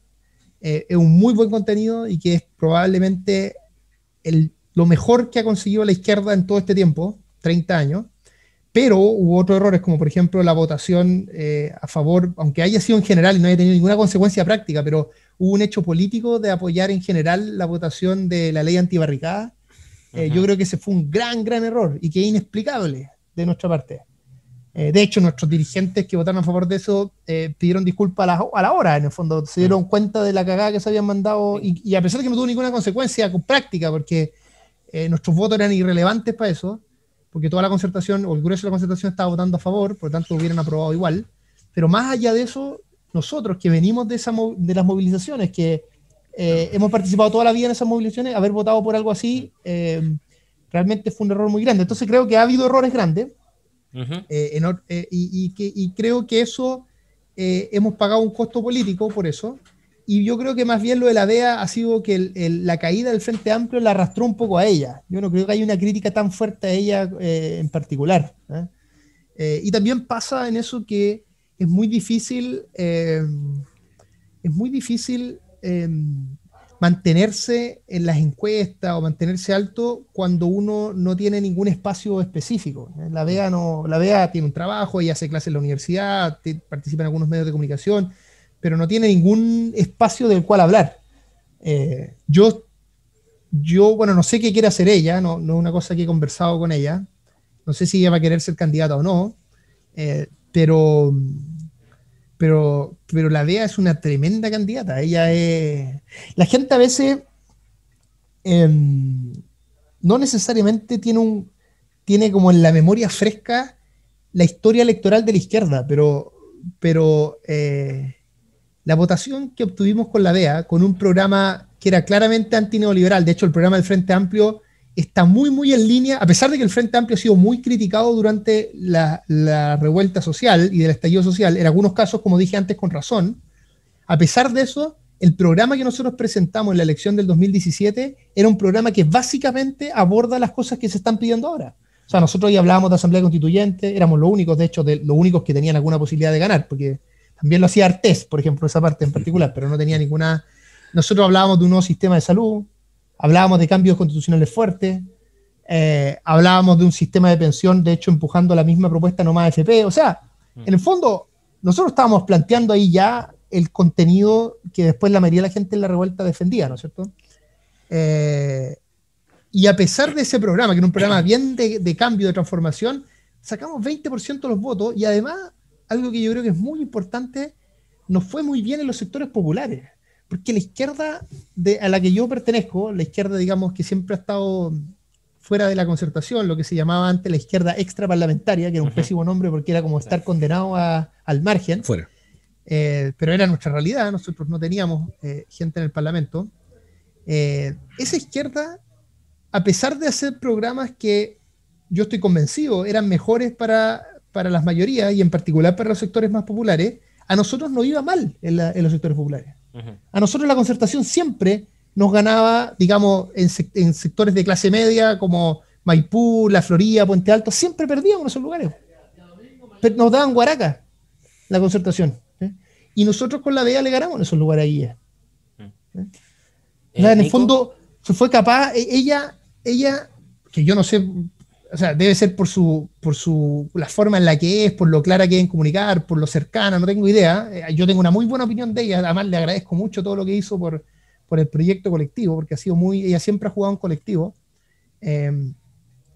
eh, es un muy buen contenido y que es probablemente lo mejor que ha conseguido la izquierda en todo este tiempo, 30 años, pero hubo otros errores, como por ejemplo la votación eh, a favor, aunque haya sido en general y no haya tenido ninguna consecuencia práctica, pero hubo un hecho político de apoyar en general la votación de la ley antibarricada. Eh, yo creo que ese fue un gran, gran error y que es inexplicable de nuestra parte. Eh, de hecho, nuestros dirigentes que votaron a favor de eso eh, pidieron disculpas a la, hora, en el fondo. Se dieron mm. cuenta de la cagada que se habían mandado mm. y, a pesar de que no tuvo ninguna consecuencia práctica, porque eh, nuestros votos eran irrelevantes para eso, porque toda la concertación, o el grueso de la concertación estaba votando a favor, por lo tanto hubieran aprobado igual. Pero más allá de eso, nosotros que venimos de, esa, de las movilizaciones, que hemos participado toda la vida en esas movilizaciones, haber votado por algo así, realmente fue un error muy grande. Entonces creo que ha habido errores grandes eh, eh, y, creo que eso eh, hemos pagado un costo político por eso. Y yo creo que más bien lo de la DEA ha sido que la caída del Frente Amplio la arrastró un poco a ella. Yo no creo que haya una crítica tan fuerte a ella en particular. y también pasa en eso que es muy difícil, es muy difícil em, mantenerse en las encuestas o mantenerse alto cuando uno no tiene ningún espacio específico. La vea no, la tiene un trabajo, ella hace clases en la universidad, participa en algunos medios de comunicación, pero no tiene ningún espacio del cual hablar. Eh, yo, yo, bueno, no sé qué quiere hacer ella, no, es una cosa que he conversado con ella, no sé si ella va a querer ser candidata o no, eh, pero pero, pero la DEA es una tremenda candidata. Ella es. La gente a veces em, no necesariamente tiene un. tiene como en la memoria fresca la historia electoral de la izquierda, pero, eh, la votación que obtuvimos con la DEA, con un programa que era claramente antineoliberal, de hecho, el programa del Frente Amplio está muy, muy en línea, a pesar de que el Frente Amplio ha sido muy criticado durante la, revuelta social y del estallido social, en algunos casos, como dije antes, con razón, a pesar de eso, el programa que nosotros presentamos en la elección del 2017 era un programa que básicamente aborda las cosas que se están pidiendo ahora. O sea, nosotros ya hablábamos de Asamblea Constituyente, éramos los únicos, de hecho, los únicos que tenían alguna posibilidad de ganar, porque también lo hacía Artés, por ejemplo, esa parte en particular, pero no tenía ninguna... Nosotros hablábamos de un nuevo sistema de salud, Hablábamos de cambios constitucionales fuertes, eh, hablábamos de un sistema de pensión, de hecho, empujando la misma propuesta Nomás más FP. O sea, mm. en el fondo, nosotros estábamos planteando ahí ya el contenido que después la mayoría de la gente en la revuelta defendía, ¿no es cierto? Eh, y a pesar de ese programa, que era un programa bien de, de cambio, de transformación, sacamos 20% de los votos y además, algo que yo creo que es muy importante, nos fue muy bien en los sectores populares porque la izquierda a la que yo pertenezco, la izquierda, digamos, que siempre ha estado fuera de la concertación, lo que se llamaba antes la izquierda extraparlamentaria, que era un pésimo nombre porque era como estar condenado al margen. Fuera. Eh, pero era nuestra realidad, nosotros no teníamos eh, gente en el Parlamento. Eh, esa izquierda, a pesar de hacer programas que yo estoy convencido eran mejores para, para las mayorías y en particular para los sectores más populares, a nosotros no iba mal en los sectores populares. A nosotros la concertación siempre nos ganaba, digamos, en, sectores de clase media como Maipú, La Florida, Puente Alto, siempre perdíamos en esos lugares. Pero nos daban guaraca la concertación. ¿eh? Y nosotros con la DEA le ganamos en esos lugares ahí. ¿eh? ¿Eh? eh en el fondo se fue capaz, e-, ella, ella, que yo no sé o sea, debe ser por su, por su, la forma en la que es, por lo clara que es en comunicar, por lo cercana, no tengo idea. Eh, yo tengo una muy buena opinión de ella, además le agradezco mucho todo lo que hizo por, por el proyecto colectivo, porque ha sido muy, ella siempre ha jugado en colectivo. Em,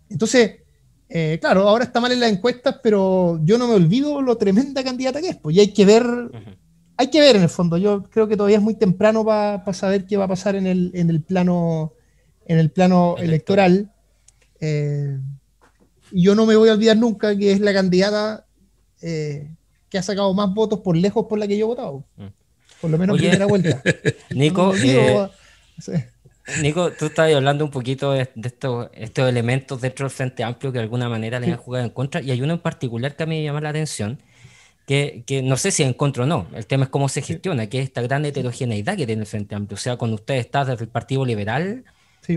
entonces, eh, claro, ahora está mal en las encuestas, pero yo no me olvido lo tremenda candidata que es, pues, hay que ver, hay que ver en el fondo. Yo creo que todavía es muy temprano para saber qué va a pasar en el, plano, en el plano electoral eh, yo no me voy a olvidar nunca que es la candidata eh, que ha sacado más votos por lejos por la que yo he votado. Mm. Por lo menos en primera vuelta. Nico, eh, Nico, tú estabas hablando un poquito de, estos, estos elementos dentro del Frente Amplio que de alguna manera les han jugado en contra, y hay uno en particular que a mí me llama la atención, que, que, no sé si encuentro o no, el tema es cómo se gestiona, que es esta gran heterogeneidad que tiene el Frente Amplio. O sea, cuando usted está desde el Partido Liberal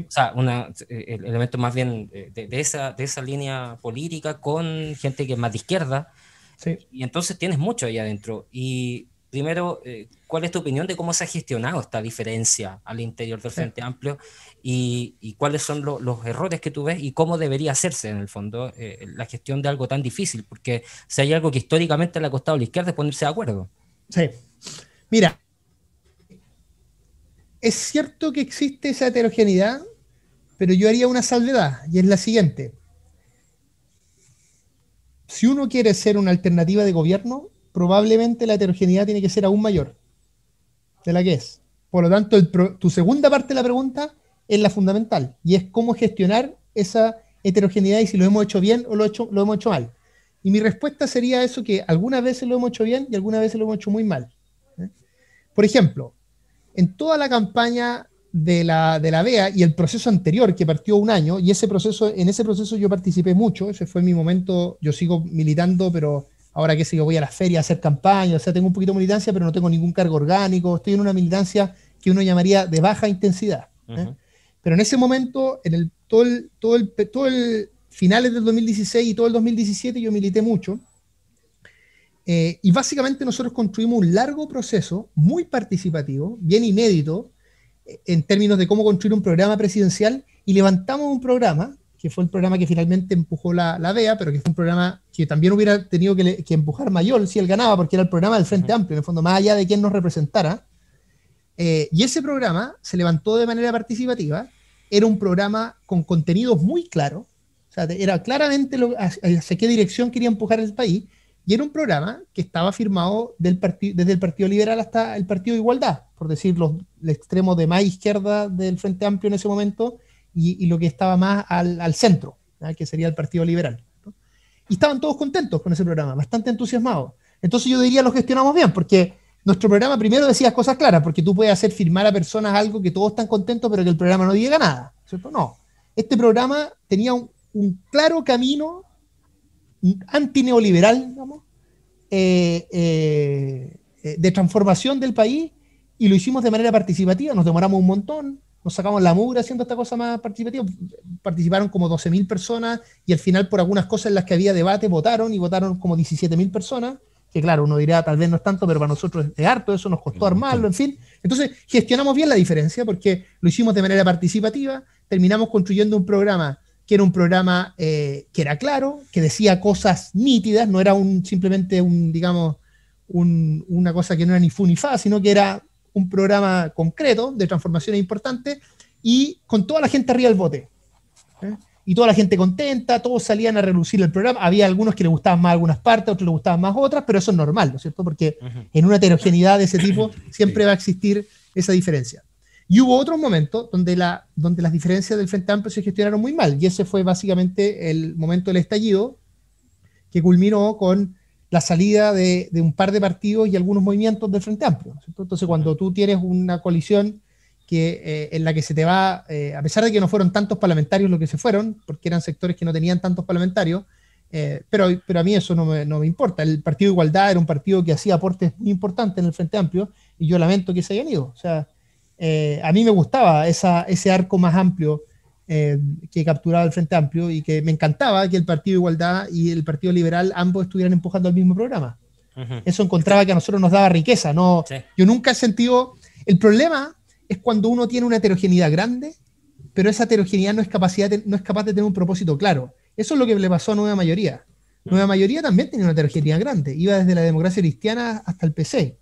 o sea, una, eh, el elemento más bien eh, de, esa, línea política con gente que es más de izquierda. Y entonces tienes mucho ahí adentro. Y primero, eh, ¿cuál es tu opinión de cómo se ha gestionado esta diferencia al interior del Frente Amplio? Y, cuáles son los errores que tú ves y cómo debería hacerse en el fondo la gestión de algo tan difícil? Porque si hay algo que históricamente le ha costado a la izquierda es ponerse de acuerdo. Sí. Mira, es cierto que existe esa heterogeneidad, pero yo haría una salvedad, y es la siguiente. Si uno quiere ser una alternativa de gobierno, probablemente la heterogeneidad tiene que ser aún mayor de la que es. Por lo tanto, tu segunda parte de la pregunta es la fundamental, y es cómo gestionar esa heterogeneidad y si lo hemos hecho bien o lo, hecho, lo hemos hecho mal. Y mi respuesta sería eso que algunas veces lo hemos hecho bien y algunas veces lo hemos hecho muy mal. ¿eh? Por ejemplo, en toda la campaña de la, de la BEA y el proceso anterior que partió un año, y ese proceso, en ese proceso yo participé mucho, ese fue mi momento, yo sigo militando, pero ahora que sigo yo voy a las ferias a hacer campaña, o sea, tengo un poquito de militancia, pero no tengo ningún cargo orgánico, estoy en una militancia que uno llamaría de baja intensidad. ¿eh? Pero en ese momento, en el, todo el, todo el, todo el finales del 2016 y todo el 2017 yo milité mucho, eh, y básicamente nosotros construimos un largo proceso, muy participativo, bien inédito, eh, en términos de cómo construir un programa presidencial, y levantamos un programa, que fue el programa que finalmente empujó la, la DEA, pero que fue un programa que también hubiera tenido que, empujar Mayol si él ganaba, porque era el programa del Frente Amplio, en el fondo, más allá de quién nos representara. Eh, y ese programa se levantó de manera participativa, era un programa con contenidos muy claros, o sea, era claramente hacia qué dirección quería empujar el país, y era un programa que estaba firmado desde el Partido Liberal hasta el Partido de Igualdad, por decir los, el extremo de más izquierda del Frente Amplio en ese momento y, lo que estaba más al, centro, que sería el Partido Liberal. Y estaban todos contentos con ese programa, bastante entusiasmados. Entonces yo diría lo gestionamos bien, porque nuestro programa primero decía cosas claras, porque tú puedes hacer firmar a personas algo que todos están contentos, pero que el programa no diga nada, ¿cierto? No. Este programa tenía un, un claro camino antineoliberal, digamos, eh, eh, eh, de transformación del país y lo hicimos de manera participativa, nos demoramos un montón, nos sacamos la mugre haciendo esta cosa más participativa, participaron como 12.000 personas y al final por algunas cosas en las que había debate votaron y votaron como 17.000 personas, que claro, uno diría, tal vez no es tanto, pero para nosotros es harto, eso nos costó armarlo, en fin. Entonces gestionamos bien la diferencia porque lo hicimos de manera participativa, terminamos construyendo un programa que era un programa eh, que era claro, que decía cosas nítidas, no era un, simplemente un, digamos, una cosa que no era ni fu ni fa, sino que era un programa concreto de transformaciones importantes y con toda la gente arriba del bote. ¿eh? Y toda la gente contenta, todos salían a relucir el programa. Había algunos que les gustaban más algunas partes, otros les gustaban más otras, pero eso es normal, ¿no es cierto? Porque en una heterogeneidad de ese tipo siempre va a existir esa diferencia. Y hubo otros momentos donde, la, donde las diferencias del Frente Amplio se gestionaron muy mal, y ese fue básicamente el momento del estallido, que culminó con la salida de, de un par de partidos y algunos movimientos del Frente Amplio. Entonces, cuando tú tienes una coalición que, eh, en la que se te va, eh, a pesar de que no fueron tantos parlamentarios los que se fueron, porque eran sectores que no tenían tantos parlamentarios, eh, pero, pero a mí eso no me, no me, importa. El Partido de Igualdad era un partido que hacía aportes muy importantes en el Frente Amplio y yo lamento que se hayan ido. O sea, eh, a mí me gustaba ese arco más amplio eh, que capturaba el Frente Amplio y que me encantaba que el Partido Igualdad y el Partido Liberal ambos estuvieran empujando al mismo programa. Eso encontraba que a nosotros nos daba riqueza. No, Yo nunca he sentido... El problema es cuando uno tiene una heterogeneidad grande, pero esa heterogeneidad no es, capacidad no es capaz de tener un propósito claro. Eso es lo que le pasó a Nueva Mayoría. Mm. Nueva Mayoría también tenía una heterogeneidad grande. Iba desde la democracia cristiana hasta el PC.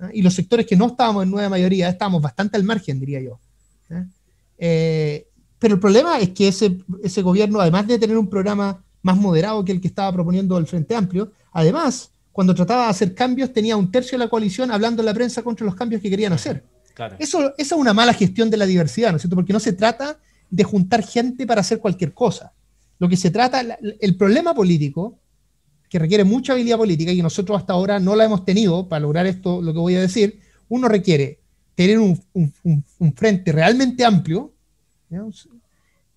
¿eh? y los sectores que no estábamos en nueva mayoría estábamos bastante al margen, diría yo. ¿eh? Eh, pero el problema es que ese, ese gobierno, además de tener un programa más moderado que el que estaba proponiendo el Frente Amplio, además, cuando trataba de hacer cambios, tenía un tercio de la coalición hablando en la prensa contra los cambios que querían hacer. Eso, esa es una mala gestión de la diversidad, ¿no es cierto? Porque no se trata de juntar gente para hacer cualquier cosa. Lo que se trata, el problema político que requiere mucha habilidad política y nosotros hasta ahora no la hemos tenido para lograr esto, lo que voy a decir, uno requiere tener un, frente realmente amplio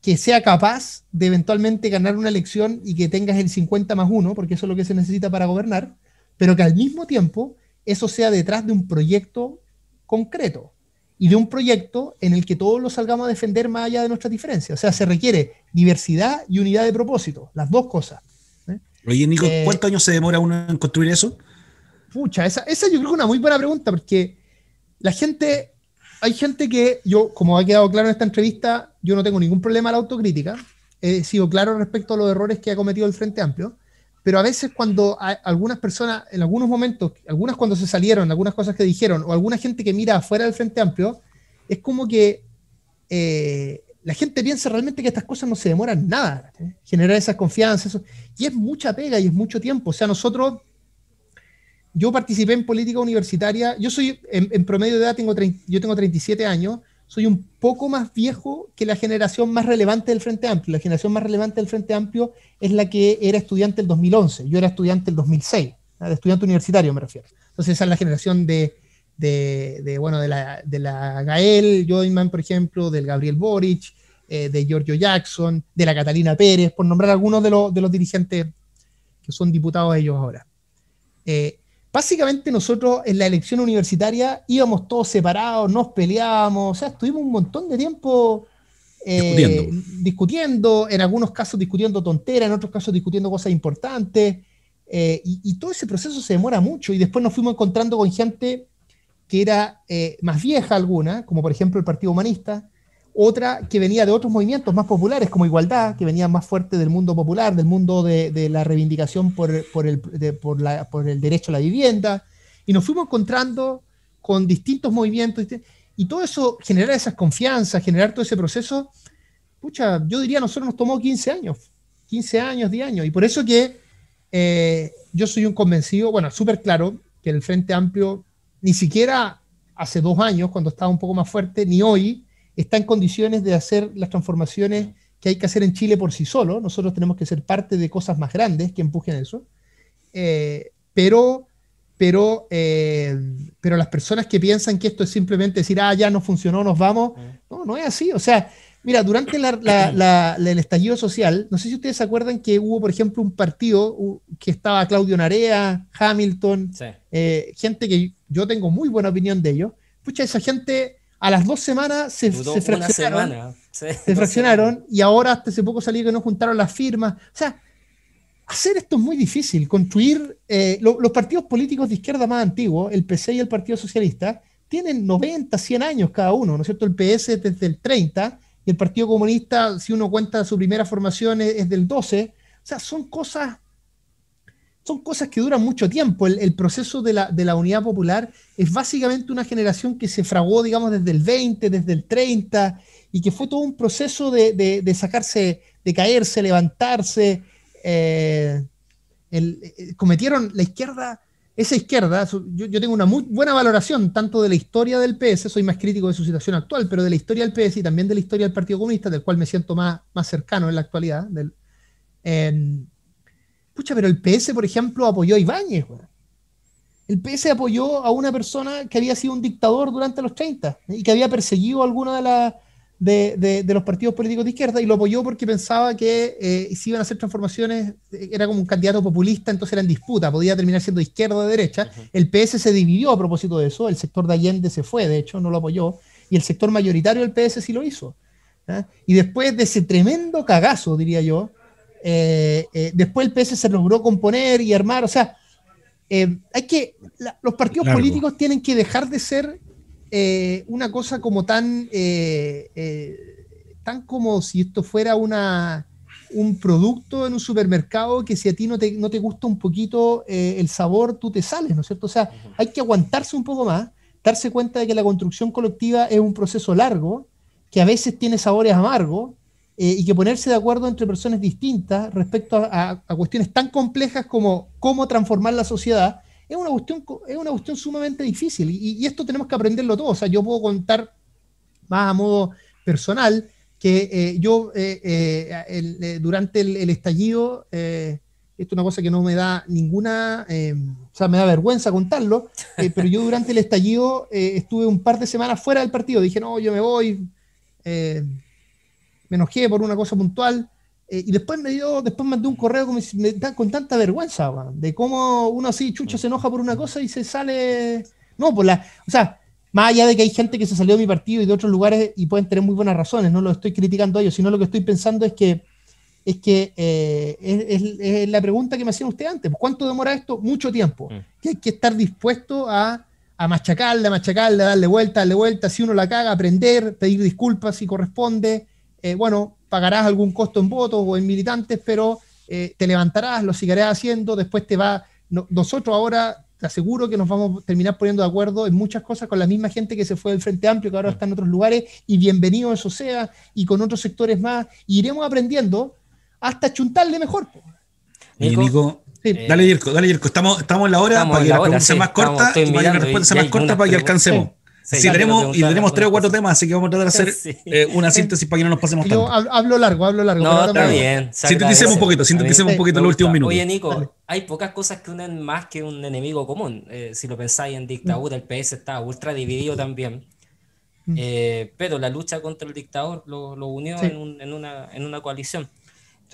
que sea capaz de eventualmente ganar una elección y que tengas el 50 más 1, porque eso es lo que se necesita para gobernar, pero que al mismo tiempo eso sea detrás de un proyecto concreto y de un proyecto en el que todos lo salgamos a defender más allá de nuestras diferencias. O sea, se requiere diversidad y unidad de propósito, las dos cosas. Oye, Nico, eh, ¿cuántos años se demora uno en construir eso? Pucha, esa, yo creo que es una muy buena pregunta, porque la gente, hay gente que, yo, como ha quedado claro en esta entrevista, yo no tengo ningún problema a la autocrítica, he sido claro respecto a los errores que ha cometido el Frente Amplio, pero a veces cuando algunas personas, en algunos momentos, algunas cuando se salieron, algunas cosas que dijeron, o alguna gente que mira afuera del Frente Amplio, es como que eh, la gente piensa realmente que estas cosas no se demoran nada. Generar esas confianzas. y es mucha pega y es mucho tiempo. O sea, nosotros. Yo participé en política universitaria. Yo soy, en, promedio de edad, tengo yo tengo 37 años. Soy un poco más viejo que la generación más relevante del Frente Amplio. La generación más relevante del Frente Amplio es la que era estudiante el 2011. Yo era estudiante el 2006. De estudiante universitario, me refiero. Entonces, esa es la generación de de, bueno, de la, Gael Joyman, por ejemplo, del Gabriel Boric, eh, de Giorgio Jackson, de la Catalina Pérez, por nombrar algunos de, los, de los dirigentes que son diputados ellos ahora. Eh, básicamente nosotros en la elección universitaria íbamos todos separados, nos peleábamos, o sea, estuvimos un montón de tiempo eh, discutiendo. en algunos casos discutiendo tonteras, en otros casos discutiendo cosas importantes, y, y, todo ese proceso se demora mucho, y después nos fuimos encontrando con gente que era eh, más vieja alguna, como por ejemplo el Partido Humanista, otra que venía de otros movimientos más populares, como Igualdad, que venía más fuerte del mundo popular, del mundo de, la reivindicación por, por, el, derecho a la vivienda, y nos fuimos encontrando con distintos movimientos, y todo eso, generar esas confianzas, generar todo ese proceso, pucha, yo diría, a nosotros nos tomó 15 años, 15 años, 10 años, y por eso que eh, yo soy un convencido, bueno, súper claro, que el Frente Amplio ni siquiera hace dos años, cuando estaba un poco más fuerte, ni hoy, está en condiciones de hacer las transformaciones que hay que hacer en Chile por sí solo. Nosotros tenemos que ser parte de cosas más grandes que empujen eso. Eh, pero, pero, eh, pero las personas que piensan que esto es simplemente decir, ah, ya no funcionó, nos vamos, mm. no, no es así. O sea, Mira, durante el estallido social, no sé si ustedes se acuerdan que hubo, por ejemplo, un partido que estaba Claudio Narea, Hamilton, eh, gente que yo tengo muy buena opinión de ellos. Pucha, esa gente a las dos semanas se, fraccionaron. y ahora hasta hace poco salió que no juntaron las firmas. O sea, hacer esto es muy difícil. Construir eh, los partidos políticos de izquierda más antiguos, el PC y el Partido Socialista, tienen 90, 100 años cada uno, ¿no es cierto? El PS desde el 30 y el Partido Comunista, si uno cuenta su primera formación, es, del 12. O sea, son cosas, son cosas que duran mucho tiempo. El, proceso de la, unidad popular es básicamente una generación que se fragó, digamos, desde el 20, desde el 30, y que fue todo un proceso de, sacarse, de caerse, levantarse. Eh, eh, cometieron la izquierda esa izquierda, yo, tengo una muy buena valoración tanto de la historia del PS, soy más crítico de su situación actual, pero de la historia del PS y también de la historia del Partido Comunista, del cual me siento más, más cercano en la actualidad. Del, pucha, pero el PS, por ejemplo, apoyó a Ibáñez. El PS apoyó a una persona que había sido un dictador durante los 30 y que había perseguido alguna de las de, los partidos políticos de izquierda y lo apoyó porque pensaba que eh, si iban a hacer transformaciones eh, era como un candidato populista, entonces era en disputa, podía terminar siendo izquierda o derecha. El PS se dividió a propósito de eso, el sector de Allende se fue, de hecho, no lo apoyó, y el sector mayoritario del PS sí lo hizo. Y después de ese tremendo cagazo, diría yo, eh, después el PS se logró componer y armar, o sea, hay que, los partidos políticos tienen que dejar de ser eh, una cosa como tan, eh, eh, tan como si esto fuera una, un producto en un supermercado que si a ti no te, no te gusta un poquito el sabor, tú te sales, ¿no es cierto? O sea, hay que aguantarse un poco más, darse cuenta de que la construcción colectiva es un proceso largo, que a veces tiene sabores amargos, y que ponerse de acuerdo entre personas distintas respecto a, cuestiones tan complejas como cómo transformar la sociedad es una cuestión, es una cuestión sumamente difícil y, esto tenemos que aprenderlo todo. O sea, yo puedo contar más a modo personal que eh, yo eh, eh, durante el, estallido, esto es una cosa que no me da ninguna, o sea, me da vergüenza contarlo, pero yo durante el estallido estuve un par de semanas fuera del partido, dije, no, yo me voy, me enojé por una cosa puntual, eh, y después me dio, después mandé un correo con, me, con tanta vergüenza, de cómo uno así, chucho, se enoja por una cosa y se sale. No, por la. O sea, más allá de que hay gente que se salió de mi partido y de otros lugares y pueden tener muy buenas razones, no lo estoy criticando a ellos, sino lo que estoy pensando es que es que eh, es, la pregunta que me hacían usted antes. ¿Cuánto demora esto? Mucho tiempo. Mm. Que hay que estar dispuesto a, a machacarle, a machacarle, darle vuelta, darle vuelta. Si uno la caga, aprender, pedir disculpas si corresponde. Eh, bueno, pagarás algún costo en votos o en militantes, pero eh, te levantarás, lo seguirás haciendo, después te va... nosotros ahora te aseguro que nos vamos a terminar poniendo de acuerdo en muchas cosas con la misma gente que se fue del Frente Amplio, que ahora está en otros lugares, y bienvenido eso sea, y con otros sectores más, y iremos aprendiendo hasta chuntarle mejor. Eh, dale Yerko, dale estamos, estamos en la hora para que la, pregunta más corta, la respuesta sea más corta para que alcancemos tenemos, y tenemos tres o cuatro temas, así que vamos a tratar de hacer eh, una síntesis para que no nos pasemos tanto. Yo hablo largo, hablo largo. No, está bien. Sinteticemos un poquito, sinteticemos un poquito los últimos minutos. Oye, Nico, hay pocas cosas que unen más que un enemigo común. Eh, si lo pensáis en dictadura, el PS está ultra dividido también. Mm. Eh, pero la lucha contra el dictador lo, unió en, en, una, en una coalición.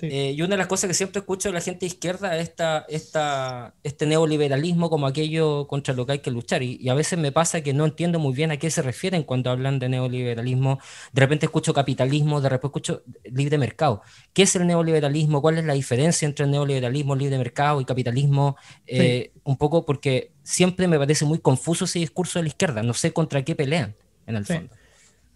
Eh, y una de las cosas que siempre escucho de la gente izquierda es esta, esta, este neoliberalismo como aquello contra lo que hay que luchar. Y, a veces me pasa que no entiendo muy bien a qué se refieren cuando hablan de neoliberalismo. De repente escucho capitalismo, de repente escucho libre mercado. ¿Qué es el neoliberalismo? ¿Cuál es la diferencia entre neoliberalismo, libre mercado y capitalismo? Eh, un poco porque siempre me parece muy confuso ese discurso de la izquierda. No sé contra qué pelean, en el fondo.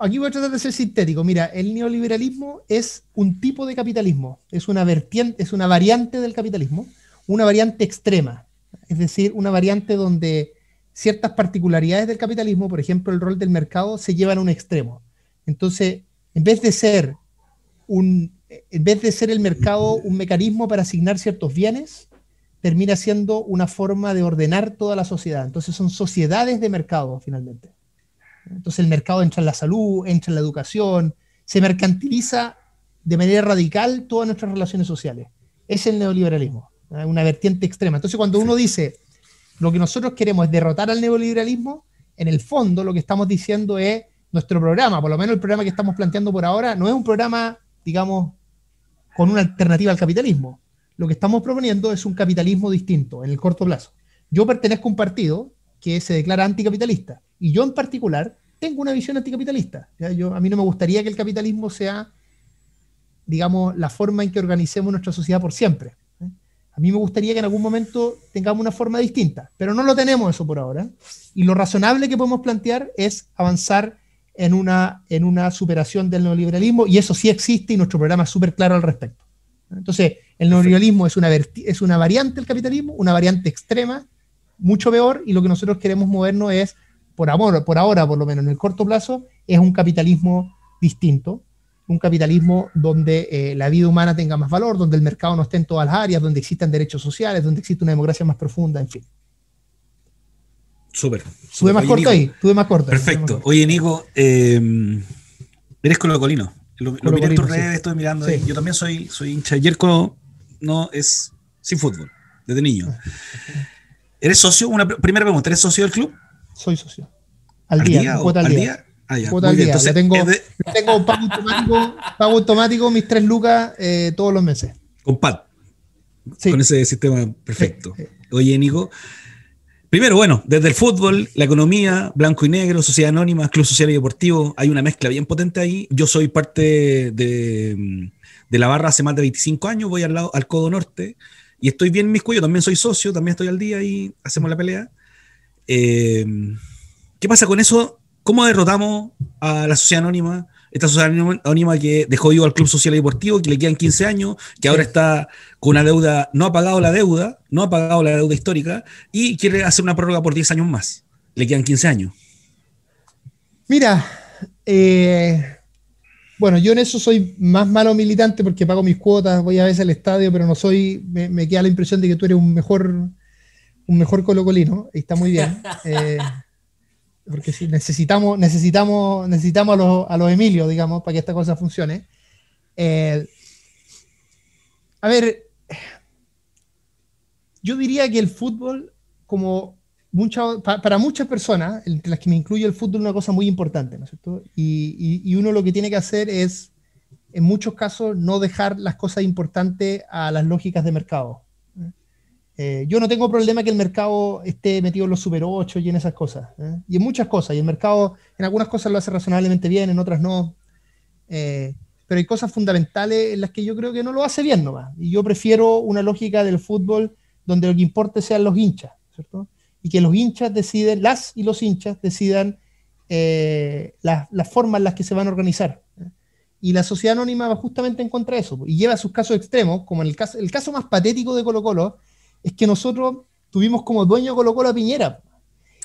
Aquí voy a tratar de ser sintético. Mira, el neoliberalismo es un tipo de capitalismo, es una vertiente, es una variante del capitalismo, una variante extrema, es decir, una variante donde ciertas particularidades del capitalismo, por ejemplo, el rol del mercado, se llevan a un extremo. Entonces, en vez de ser un, en vez de ser el mercado un mecanismo para asignar ciertos bienes, termina siendo una forma de ordenar toda la sociedad. Entonces son sociedades de mercado, finalmente. Entonces el mercado entra en la salud, entra en la educación, se mercantiliza de manera radical todas nuestras relaciones sociales. Es el neoliberalismo, ¿eh? una vertiente extrema. Entonces cuando uno dice lo que nosotros queremos es derrotar al neoliberalismo, en el fondo lo que estamos diciendo es nuestro programa, por lo menos el programa que estamos planteando por ahora, no es un programa, digamos, con una alternativa al capitalismo. Lo que estamos proponiendo es un capitalismo distinto en el corto plazo. Yo pertenezco a un partido que se declara anticapitalista. Y yo en particular tengo una visión anticapitalista. Yo, a mí no me gustaría que el capitalismo sea, digamos, la forma en que organicemos nuestra sociedad por siempre. ¿eh? A mí me gustaría que en algún momento tengamos una forma distinta, pero no lo tenemos eso por ahora. Y lo razonable que podemos plantear es avanzar en una, en una superación del neoliberalismo, y eso sí existe y nuestro programa es súper claro al respecto. Entonces, el neoliberalismo es una, es una variante del capitalismo, una variante extrema, mucho peor, y lo que nosotros queremos movernos es por, amor, por ahora, por lo menos en el corto plazo, es un capitalismo distinto, un capitalismo donde eh, la vida humana tenga más valor, donde el mercado no esté en todas las áreas, donde existan derechos sociales, donde existe una democracia más profunda, en fin. Súper. Tuve más corto ahí, tuve más corto. Perfecto. Oye, Nico, eres em, colocolino. Lo, lo miré en tus redes, estoy mirando. Yo también soy, soy hincha. Yerko no es sin fútbol, desde niño. ¿Eres socio? Una primera pregunta, ¿eres socio del club? soy socio. Al, día, al día. al día. tengo, pago, automático, pago automático, mis tres lucas eh, todos los meses. Con PAD. Con ese sistema perfecto. Sí, Oye, Nico. Primero, bueno, desde el fútbol, la economía, blanco y negro, sociedad anónima, club social y deportivo, hay una mezcla bien potente ahí. Yo soy parte de, la barra hace más de 25 años, voy al lado al Codo Norte y estoy bien en mis cuellos, también soy socio, también estoy al día y hacemos la pelea. Eh, ¿Qué pasa con eso? ¿Cómo derrotamos a la sociedad anónima? Esta sociedad anónima que dejó vivo al Club Social y Deportivo, que le quedan 15 años, que ahora está con una deuda, no ha pagado la deuda, no ha pagado la deuda histórica y quiere hacer una prórroga por 10 años más. Le quedan 15 años. Mira, eh, bueno, yo en eso soy más malo militante porque pago mis cuotas, voy a veces al estadio, pero no soy, me queda la impresión de que tú eres un mejor un mejor colocolino, y está muy bien. Eh, porque si necesitamos, necesitamos, necesitamos a los, a los Emilios, digamos, para que esta cosa funcione. Eh, a ver, yo diría que el fútbol, como mucha, para muchas personas, entre las que me incluye el fútbol, es una cosa muy importante, ¿no es cierto? y uno lo que tiene que hacer es, en muchos casos, no dejar las cosas importantes a las lógicas de mercado. Eh, yo no tengo problema que el mercado esté metido en los super 8 y en esas cosas, ¿eh? y en muchas cosas, y el mercado en algunas cosas lo hace razonablemente bien, en otras no, eh, pero hay cosas fundamentales en las que yo creo que no lo hace bien nomás, y yo prefiero una lógica del fútbol donde lo que importe sean los hinchas, Y que los hinchas deciden, las y los hinchas decidan las, formas en las que se van a organizar. Y la sociedad anónima va justamente en contra de eso, y lleva sus casos extremos, como en el caso, el caso más patético de Colo Colo, es que nosotros tuvimos como dueño Colo Colo a Piñera.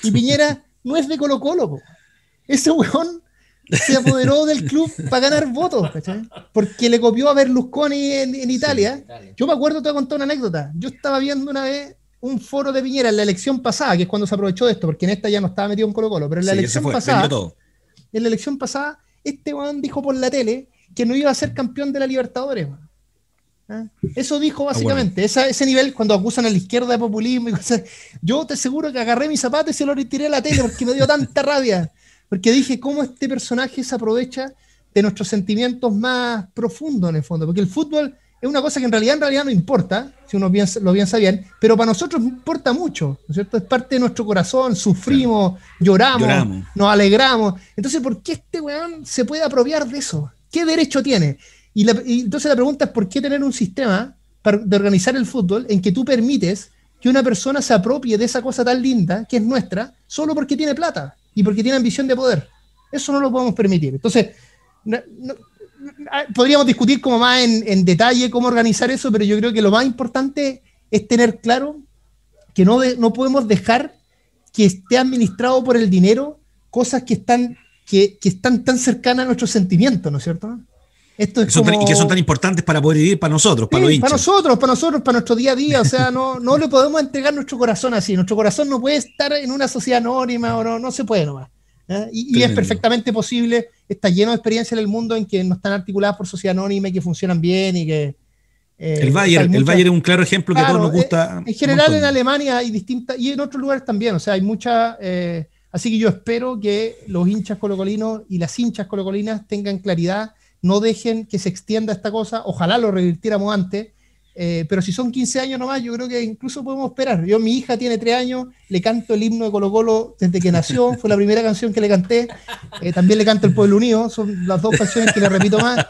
Y Piñera no es de Colo Colo. Ese weón se apoderó del club para ganar votos, Porque le copió a Berlusconi en, Italia. Yo me acuerdo, te voy a contar una anécdota. Yo estaba viendo una vez un foro de Piñera en la elección pasada, que es cuando se aprovechó de esto, porque en esta ya no estaba metido en Colo Colo, pero en la elección pasada. En la elección pasada, este weón dijo por la tele que no iba a ser campeón de la Libertadores. ¿Eh? Eso dijo ah, básicamente, ese nivel cuando acusan a la izquierda de populismo y cosas. Yo te aseguro que agarré mis zapatos y se los retiré a la tele porque me dio tanta rabia. Porque dije, ¿cómo este personaje se aprovecha de nuestros sentimientos más profundos en el fondo? Porque el fútbol es una cosa que en realidad, en realidad no importa, si uno lo piensa bien, pero para nosotros importa mucho, ¿no es cierto? Es parte de nuestro corazón, sufrimos, lloramos, nos alegramos. Entonces, ¿por qué este weón se puede apropiar de eso? ¿Qué derecho tiene? Y, entonces la pregunta es, ¿por qué tener un sistema de organizar el fútbol en que tú permites que una persona se apropie de esa cosa tan linda que es nuestra solo porque tiene plata y porque tiene ambición de poder? Eso no lo podemos permitir. Entonces, ah, podríamos discutir como más en, detalle cómo organizar eso, pero yo creo que lo más importante es tener claro que no, no podemos dejar que esté administrado por el dinero cosas que están, que están tan cercanas a nuestros sentimientos, ¿no es cierto? y que son tan importantes para poder vivir para nosotros, para los hinchas. Para nosotros, para nosotros, para nuestro día a día. O sea, no, no le podemos entregar nuestro corazón así. Nuestro corazón no puede estar en una sociedad anónima o no, se puede ¿eh? Y, es perfectamente posible. Está lleno de experiencias en el mundo en que no están articuladas por sociedad anónima y que funcionan bien y que. Eh, el Bayern, el Bayern es un claro ejemplo que a todos nos eh, gusta. En general en Alemania y distintas y en otros lugares también, o sea, hay mucha así que yo espero que los hinchas colocolinos y las hinchas colocolinas tengan claridad no dejen que se extienda esta cosa, ojalá lo revirtiéramos antes, eh, pero si son 15 años nomás, yo creo que incluso podemos esperar. Yo, mi hija tiene 3 años, le canto el himno de Colo Colo desde que nació, fue la primera canción que le canté, eh, también le canto El Pueblo Unido, son las dos canciones que le repito más.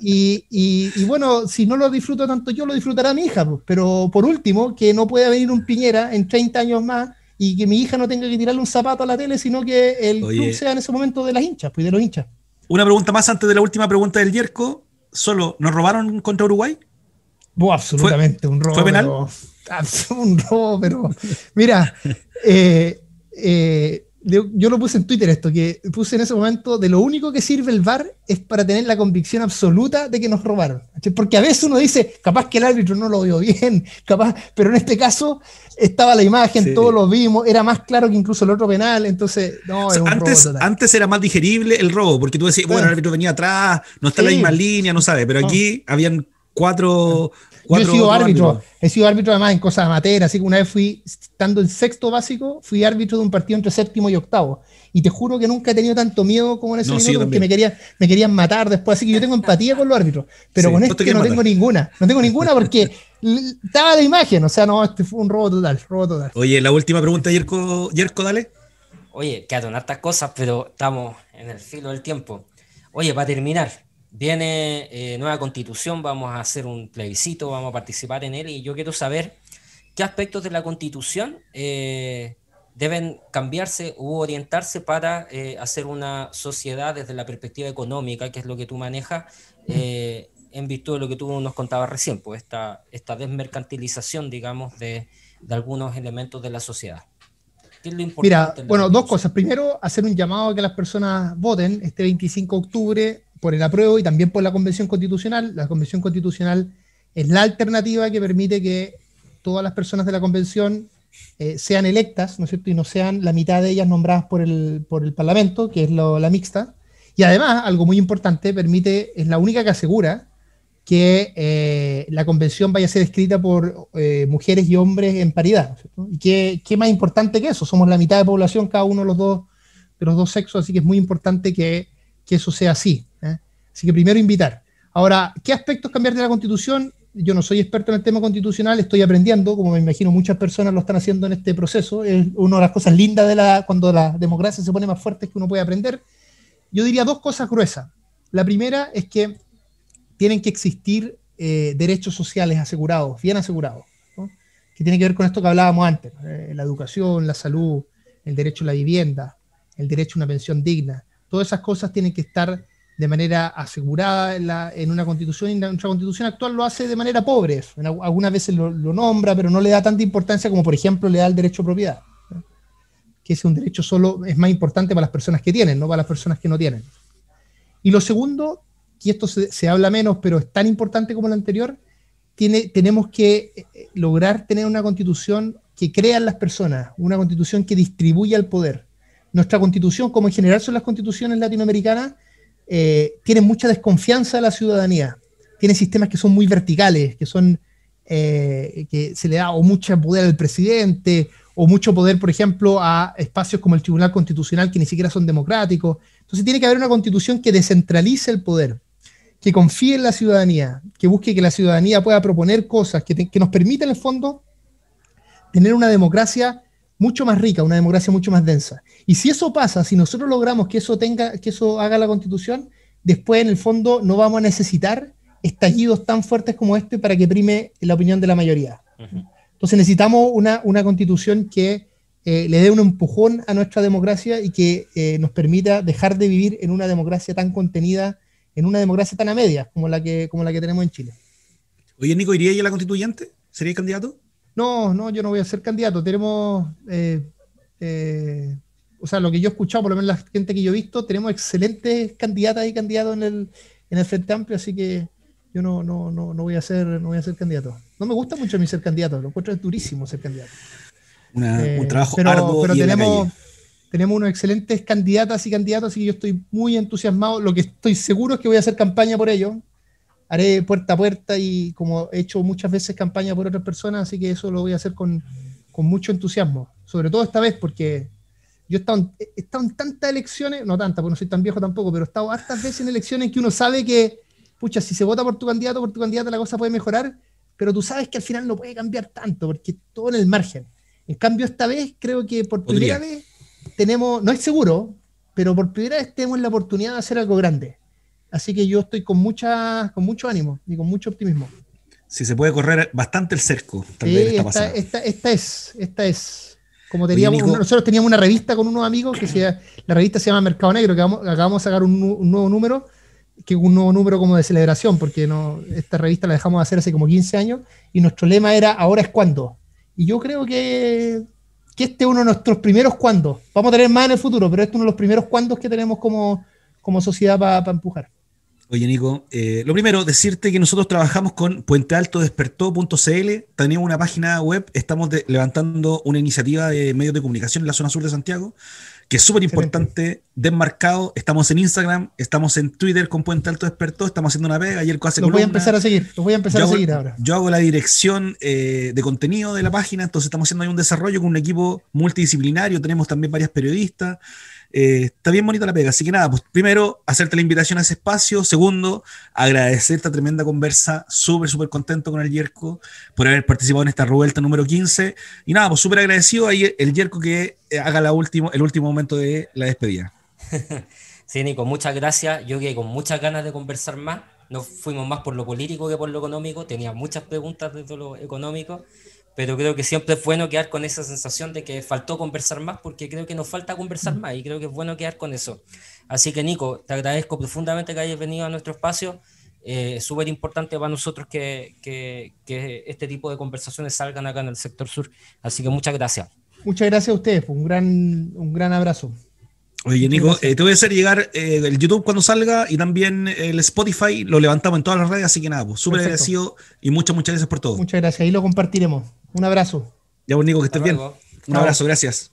Y, bueno, si no lo disfruto tanto yo, lo disfrutará mi hija, pues. pero por último, que no pueda venir un Piñera en 30 años más y que mi hija no tenga que tirarle un zapato a la tele, sino que el club sea en ese momento de las hinchas, pues de los hinchas. Una pregunta más antes de la última pregunta del Yerko. Solo, ¿nos robaron contra Uruguay? absolutamente, un robo. ¿Fue penal? un robo, pero. Mira, eh, eh yo, lo puse en Twitter esto, que puse en ese momento de lo único que sirve el VAR es para tener la convicción absoluta de que nos robaron. Porque a veces uno dice, capaz que el árbitro no lo vio bien, capaz, pero en este caso estaba la imagen, todos lo vimos, era más claro que incluso el otro penal, entonces no, antes, antes era más digerible el robo, porque tú decías, bueno, el árbitro venía atrás, no está en la misma línea, no sabe, pero aquí habían cuatro yo he sido árbitro, he sido árbitro además en cosas amateur, así que una vez fui, estando en sexto básico, fui árbitro de un partido entre séptimo y octavo. Y te juro que nunca he tenido tanto miedo como en ese momento, porque que me, querían matar después, así que yo tengo empatía con los árbitros, pero con con este que no tengo ninguna, no tengo ninguna porque estaba de imagen, o sea, no, este fue un robo total, robo total. Oye, la última pregunta, Yerko, Yerko dale. Oye, quedaron hartas cosas, pero estamos en el filo del tiempo. Oye, para terminar, Viene eh, nueva constitución, vamos a hacer un plebiscito, vamos a participar en él y yo quiero saber qué aspectos de la constitución eh, deben cambiarse u orientarse para eh, hacer una sociedad desde la perspectiva económica, que es lo que tú manejas, en virtud de lo que tú nos contabas recién, pues esta, esta desmercantilización, digamos, de, de algunos elementos de la sociedad. Mira, bueno, dos cosas. Primero, hacer un llamado a que las personas voten este 25 de octubre por el apruebo y también por la Convención Constitucional. La Convención Constitucional es la alternativa que permite que todas las personas de la Convención eh, sean electas, ¿no es cierto? Y no sean la mitad de ellas nombradas por el, por el Parlamento, que es la mixta. Y además, algo muy importante, permite, es la única que asegura que eh, la convención vaya a ser escrita por eh, mujeres y hombres en paridad. ¿no ¿Y qué, qué, más importante que eso? Somos la mitad de población, cada uno los dos, de los dos sexos, así que es muy importante que que eso sea así. ¿eh? Así que primero invitar. Ahora, ¿qué aspectos cambiar de la constitución? Yo no soy experto en el tema constitucional, estoy aprendiendo, como me imagino muchas personas lo están haciendo en este proceso. Es una de las cosas lindas de la, cuando la democracia se pone más fuerte es que uno puede aprender. Yo diría dos cosas gruesas. La primera es que tienen que existir eh, derechos sociales asegurados, bien asegurados, que tiene que ver con esto que hablábamos antes, eh, la educación, la salud, el derecho a la vivienda, el derecho a una pensión digna, Todas esas cosas tienen que estar de manera asegurada en, una constitución y nuestra constitución actual lo hace de manera pobre. algunas veces lo, nombra, pero no le da tanta importancia como, por ejemplo, le da el derecho a propiedad, que es un derecho solo, es más importante para las personas que tienen, no para las personas que no tienen. Y lo segundo, y esto se, habla menos, pero es tan importante como el anterior, tiene, tenemos que eh, eh, lograr tener una constitución que crea las personas, una constitución que distribuya el poder nuestra constitución, como en general son las constituciones latinoamericanas, tiene eh, tienen mucha desconfianza de la ciudadanía. Tiene sistemas que son muy verticales, que son eh, que se le da o mucho poder al presidente o mucho poder, por ejemplo, a espacios como el Tribunal Constitucional que ni siquiera son democráticos. Entonces tiene que haber una constitución que descentralice el poder, que confíe en la ciudadanía, que busque que la ciudadanía pueda proponer cosas que, que nos permita en el fondo tener una democracia mucho más rica, una democracia mucho más densa. Y si eso pasa, si nosotros logramos que eso tenga, que eso haga la constitución, después en el fondo no vamos a necesitar estallidos tan fuertes como este para que prime la opinión de la mayoría. Entonces necesitamos una, una constitución que eh, le dé un empujón a nuestra democracia y que eh, nos permita dejar de vivir en una democracia tan contenida, en una democracia tan a media, como la que, como la que tenemos en Chile. Oye, Nico, ¿iría ya la constituyente? ¿Sería el candidato? no, no, yo no voy a ser candidato, tenemos, eh, eh, o sea, lo que yo he escuchado, por lo menos la gente que yo he visto, tenemos excelentes candidatas y candidatos en el, en el Frente Amplio, así que yo no, no, no, voy a ser, no voy a ser candidato. No me gusta mucho mi ser candidato, lo encuentro durísimo ser candidato. un eh, trabajo pero, pero tenemos, tenemos unos excelentes candidatas y candidatos, así que yo estoy muy entusiasmado. Lo que estoy seguro es que voy a hacer campaña por ellos haré puerta a puerta y como he hecho muchas veces campaña por otras personas, así que eso lo voy a hacer con, con mucho entusiasmo. Sobre todo esta vez porque yo he estado, en, tantas elecciones, no tantas, porque no soy tan viejo tampoco, pero he estado hartas veces en elecciones que uno sabe que, pucha, si se vota por tu candidato, por tu candidata la cosa puede mejorar, pero tú sabes que al final no puede cambiar tanto, porque todo en el margen. En cambio, esta vez creo que por primera vez tenemos, no es seguro, pero por primera vez tenemos la oportunidad de hacer algo grande. Así que yo estoy con, mucha, con mucho ánimo y con mucho optimismo. Si se puede correr bastante el cerco sí, esta, es, esta es. Como teníamos, nosotros teníamos una revista con unos amigos que se, la revista se llama Mercado Negro, que vamos, acabamos de sacar un, nuevo número, que un nuevo número como de celebración, porque no, esta revista la dejamos de hacer hace como 15 años, y nuestro lema era ahora es cuando. Y yo creo que, este es uno de nuestros primeros cuandos. Vamos a tener más en el futuro, pero este es uno de los primeros cuándos que tenemos como, como sociedad para empujar. Oye, Nico, eh, lo primero, decirte que nosotros trabajamos con puentealtodespertó.cl, tenemos una página web, estamos levantando una iniciativa de medios de comunicación en la zona sur de Santiago, que es súper importante, desmarcado, estamos en Instagram, estamos en Twitter con Puente Alto Despertó, estamos haciendo una pega, ayer hace Los voy a empezar a seguir, los voy a empezar a seguir ahora. Yo hago la dirección eh, de contenido de la página, entonces estamos haciendo ahí un desarrollo con un equipo multidisciplinario, tenemos también varias periodistas, eh, está bien bonita la pega. Así que nada, pues primero, hacerte la invitación a ese espacio. Segundo, agradecer esta tremenda conversa. Súper, súper contento con el Yerko por haber participado en esta revuelta número 15. Y nada, pues súper agradecido Ahí el Yerko que eh, haga la el último momento de la despedida. Sí, Nico, muchas gracias. Yo quedé con muchas ganas de conversar más. Nos fuimos más por lo político que por lo económico. Tenía muchas preguntas de lo económico pero creo que siempre es bueno quedar con esa sensación de que faltó conversar más, porque creo que nos falta conversar más y creo que es bueno quedar con eso. Así que Nico, te agradezco profundamente que hayas venido a nuestro espacio. Eh, es súper importante para nosotros que, que, que, este tipo de conversaciones salgan acá en el sector sur. Así que muchas gracias. Muchas gracias a ustedes, un gran, un gran abrazo. Oye, Nico, eh, te voy a hacer llegar eh, el YouTube cuando salga y también el Spotify. Lo levantamos en todas las redes, así que nada, pues, súper agradecido y muchas, muchas gracias por todo. Muchas gracias, ahí lo compartiremos. Un abrazo. Ya, pues, Nico, que estés bien. Un abrazo, gracias.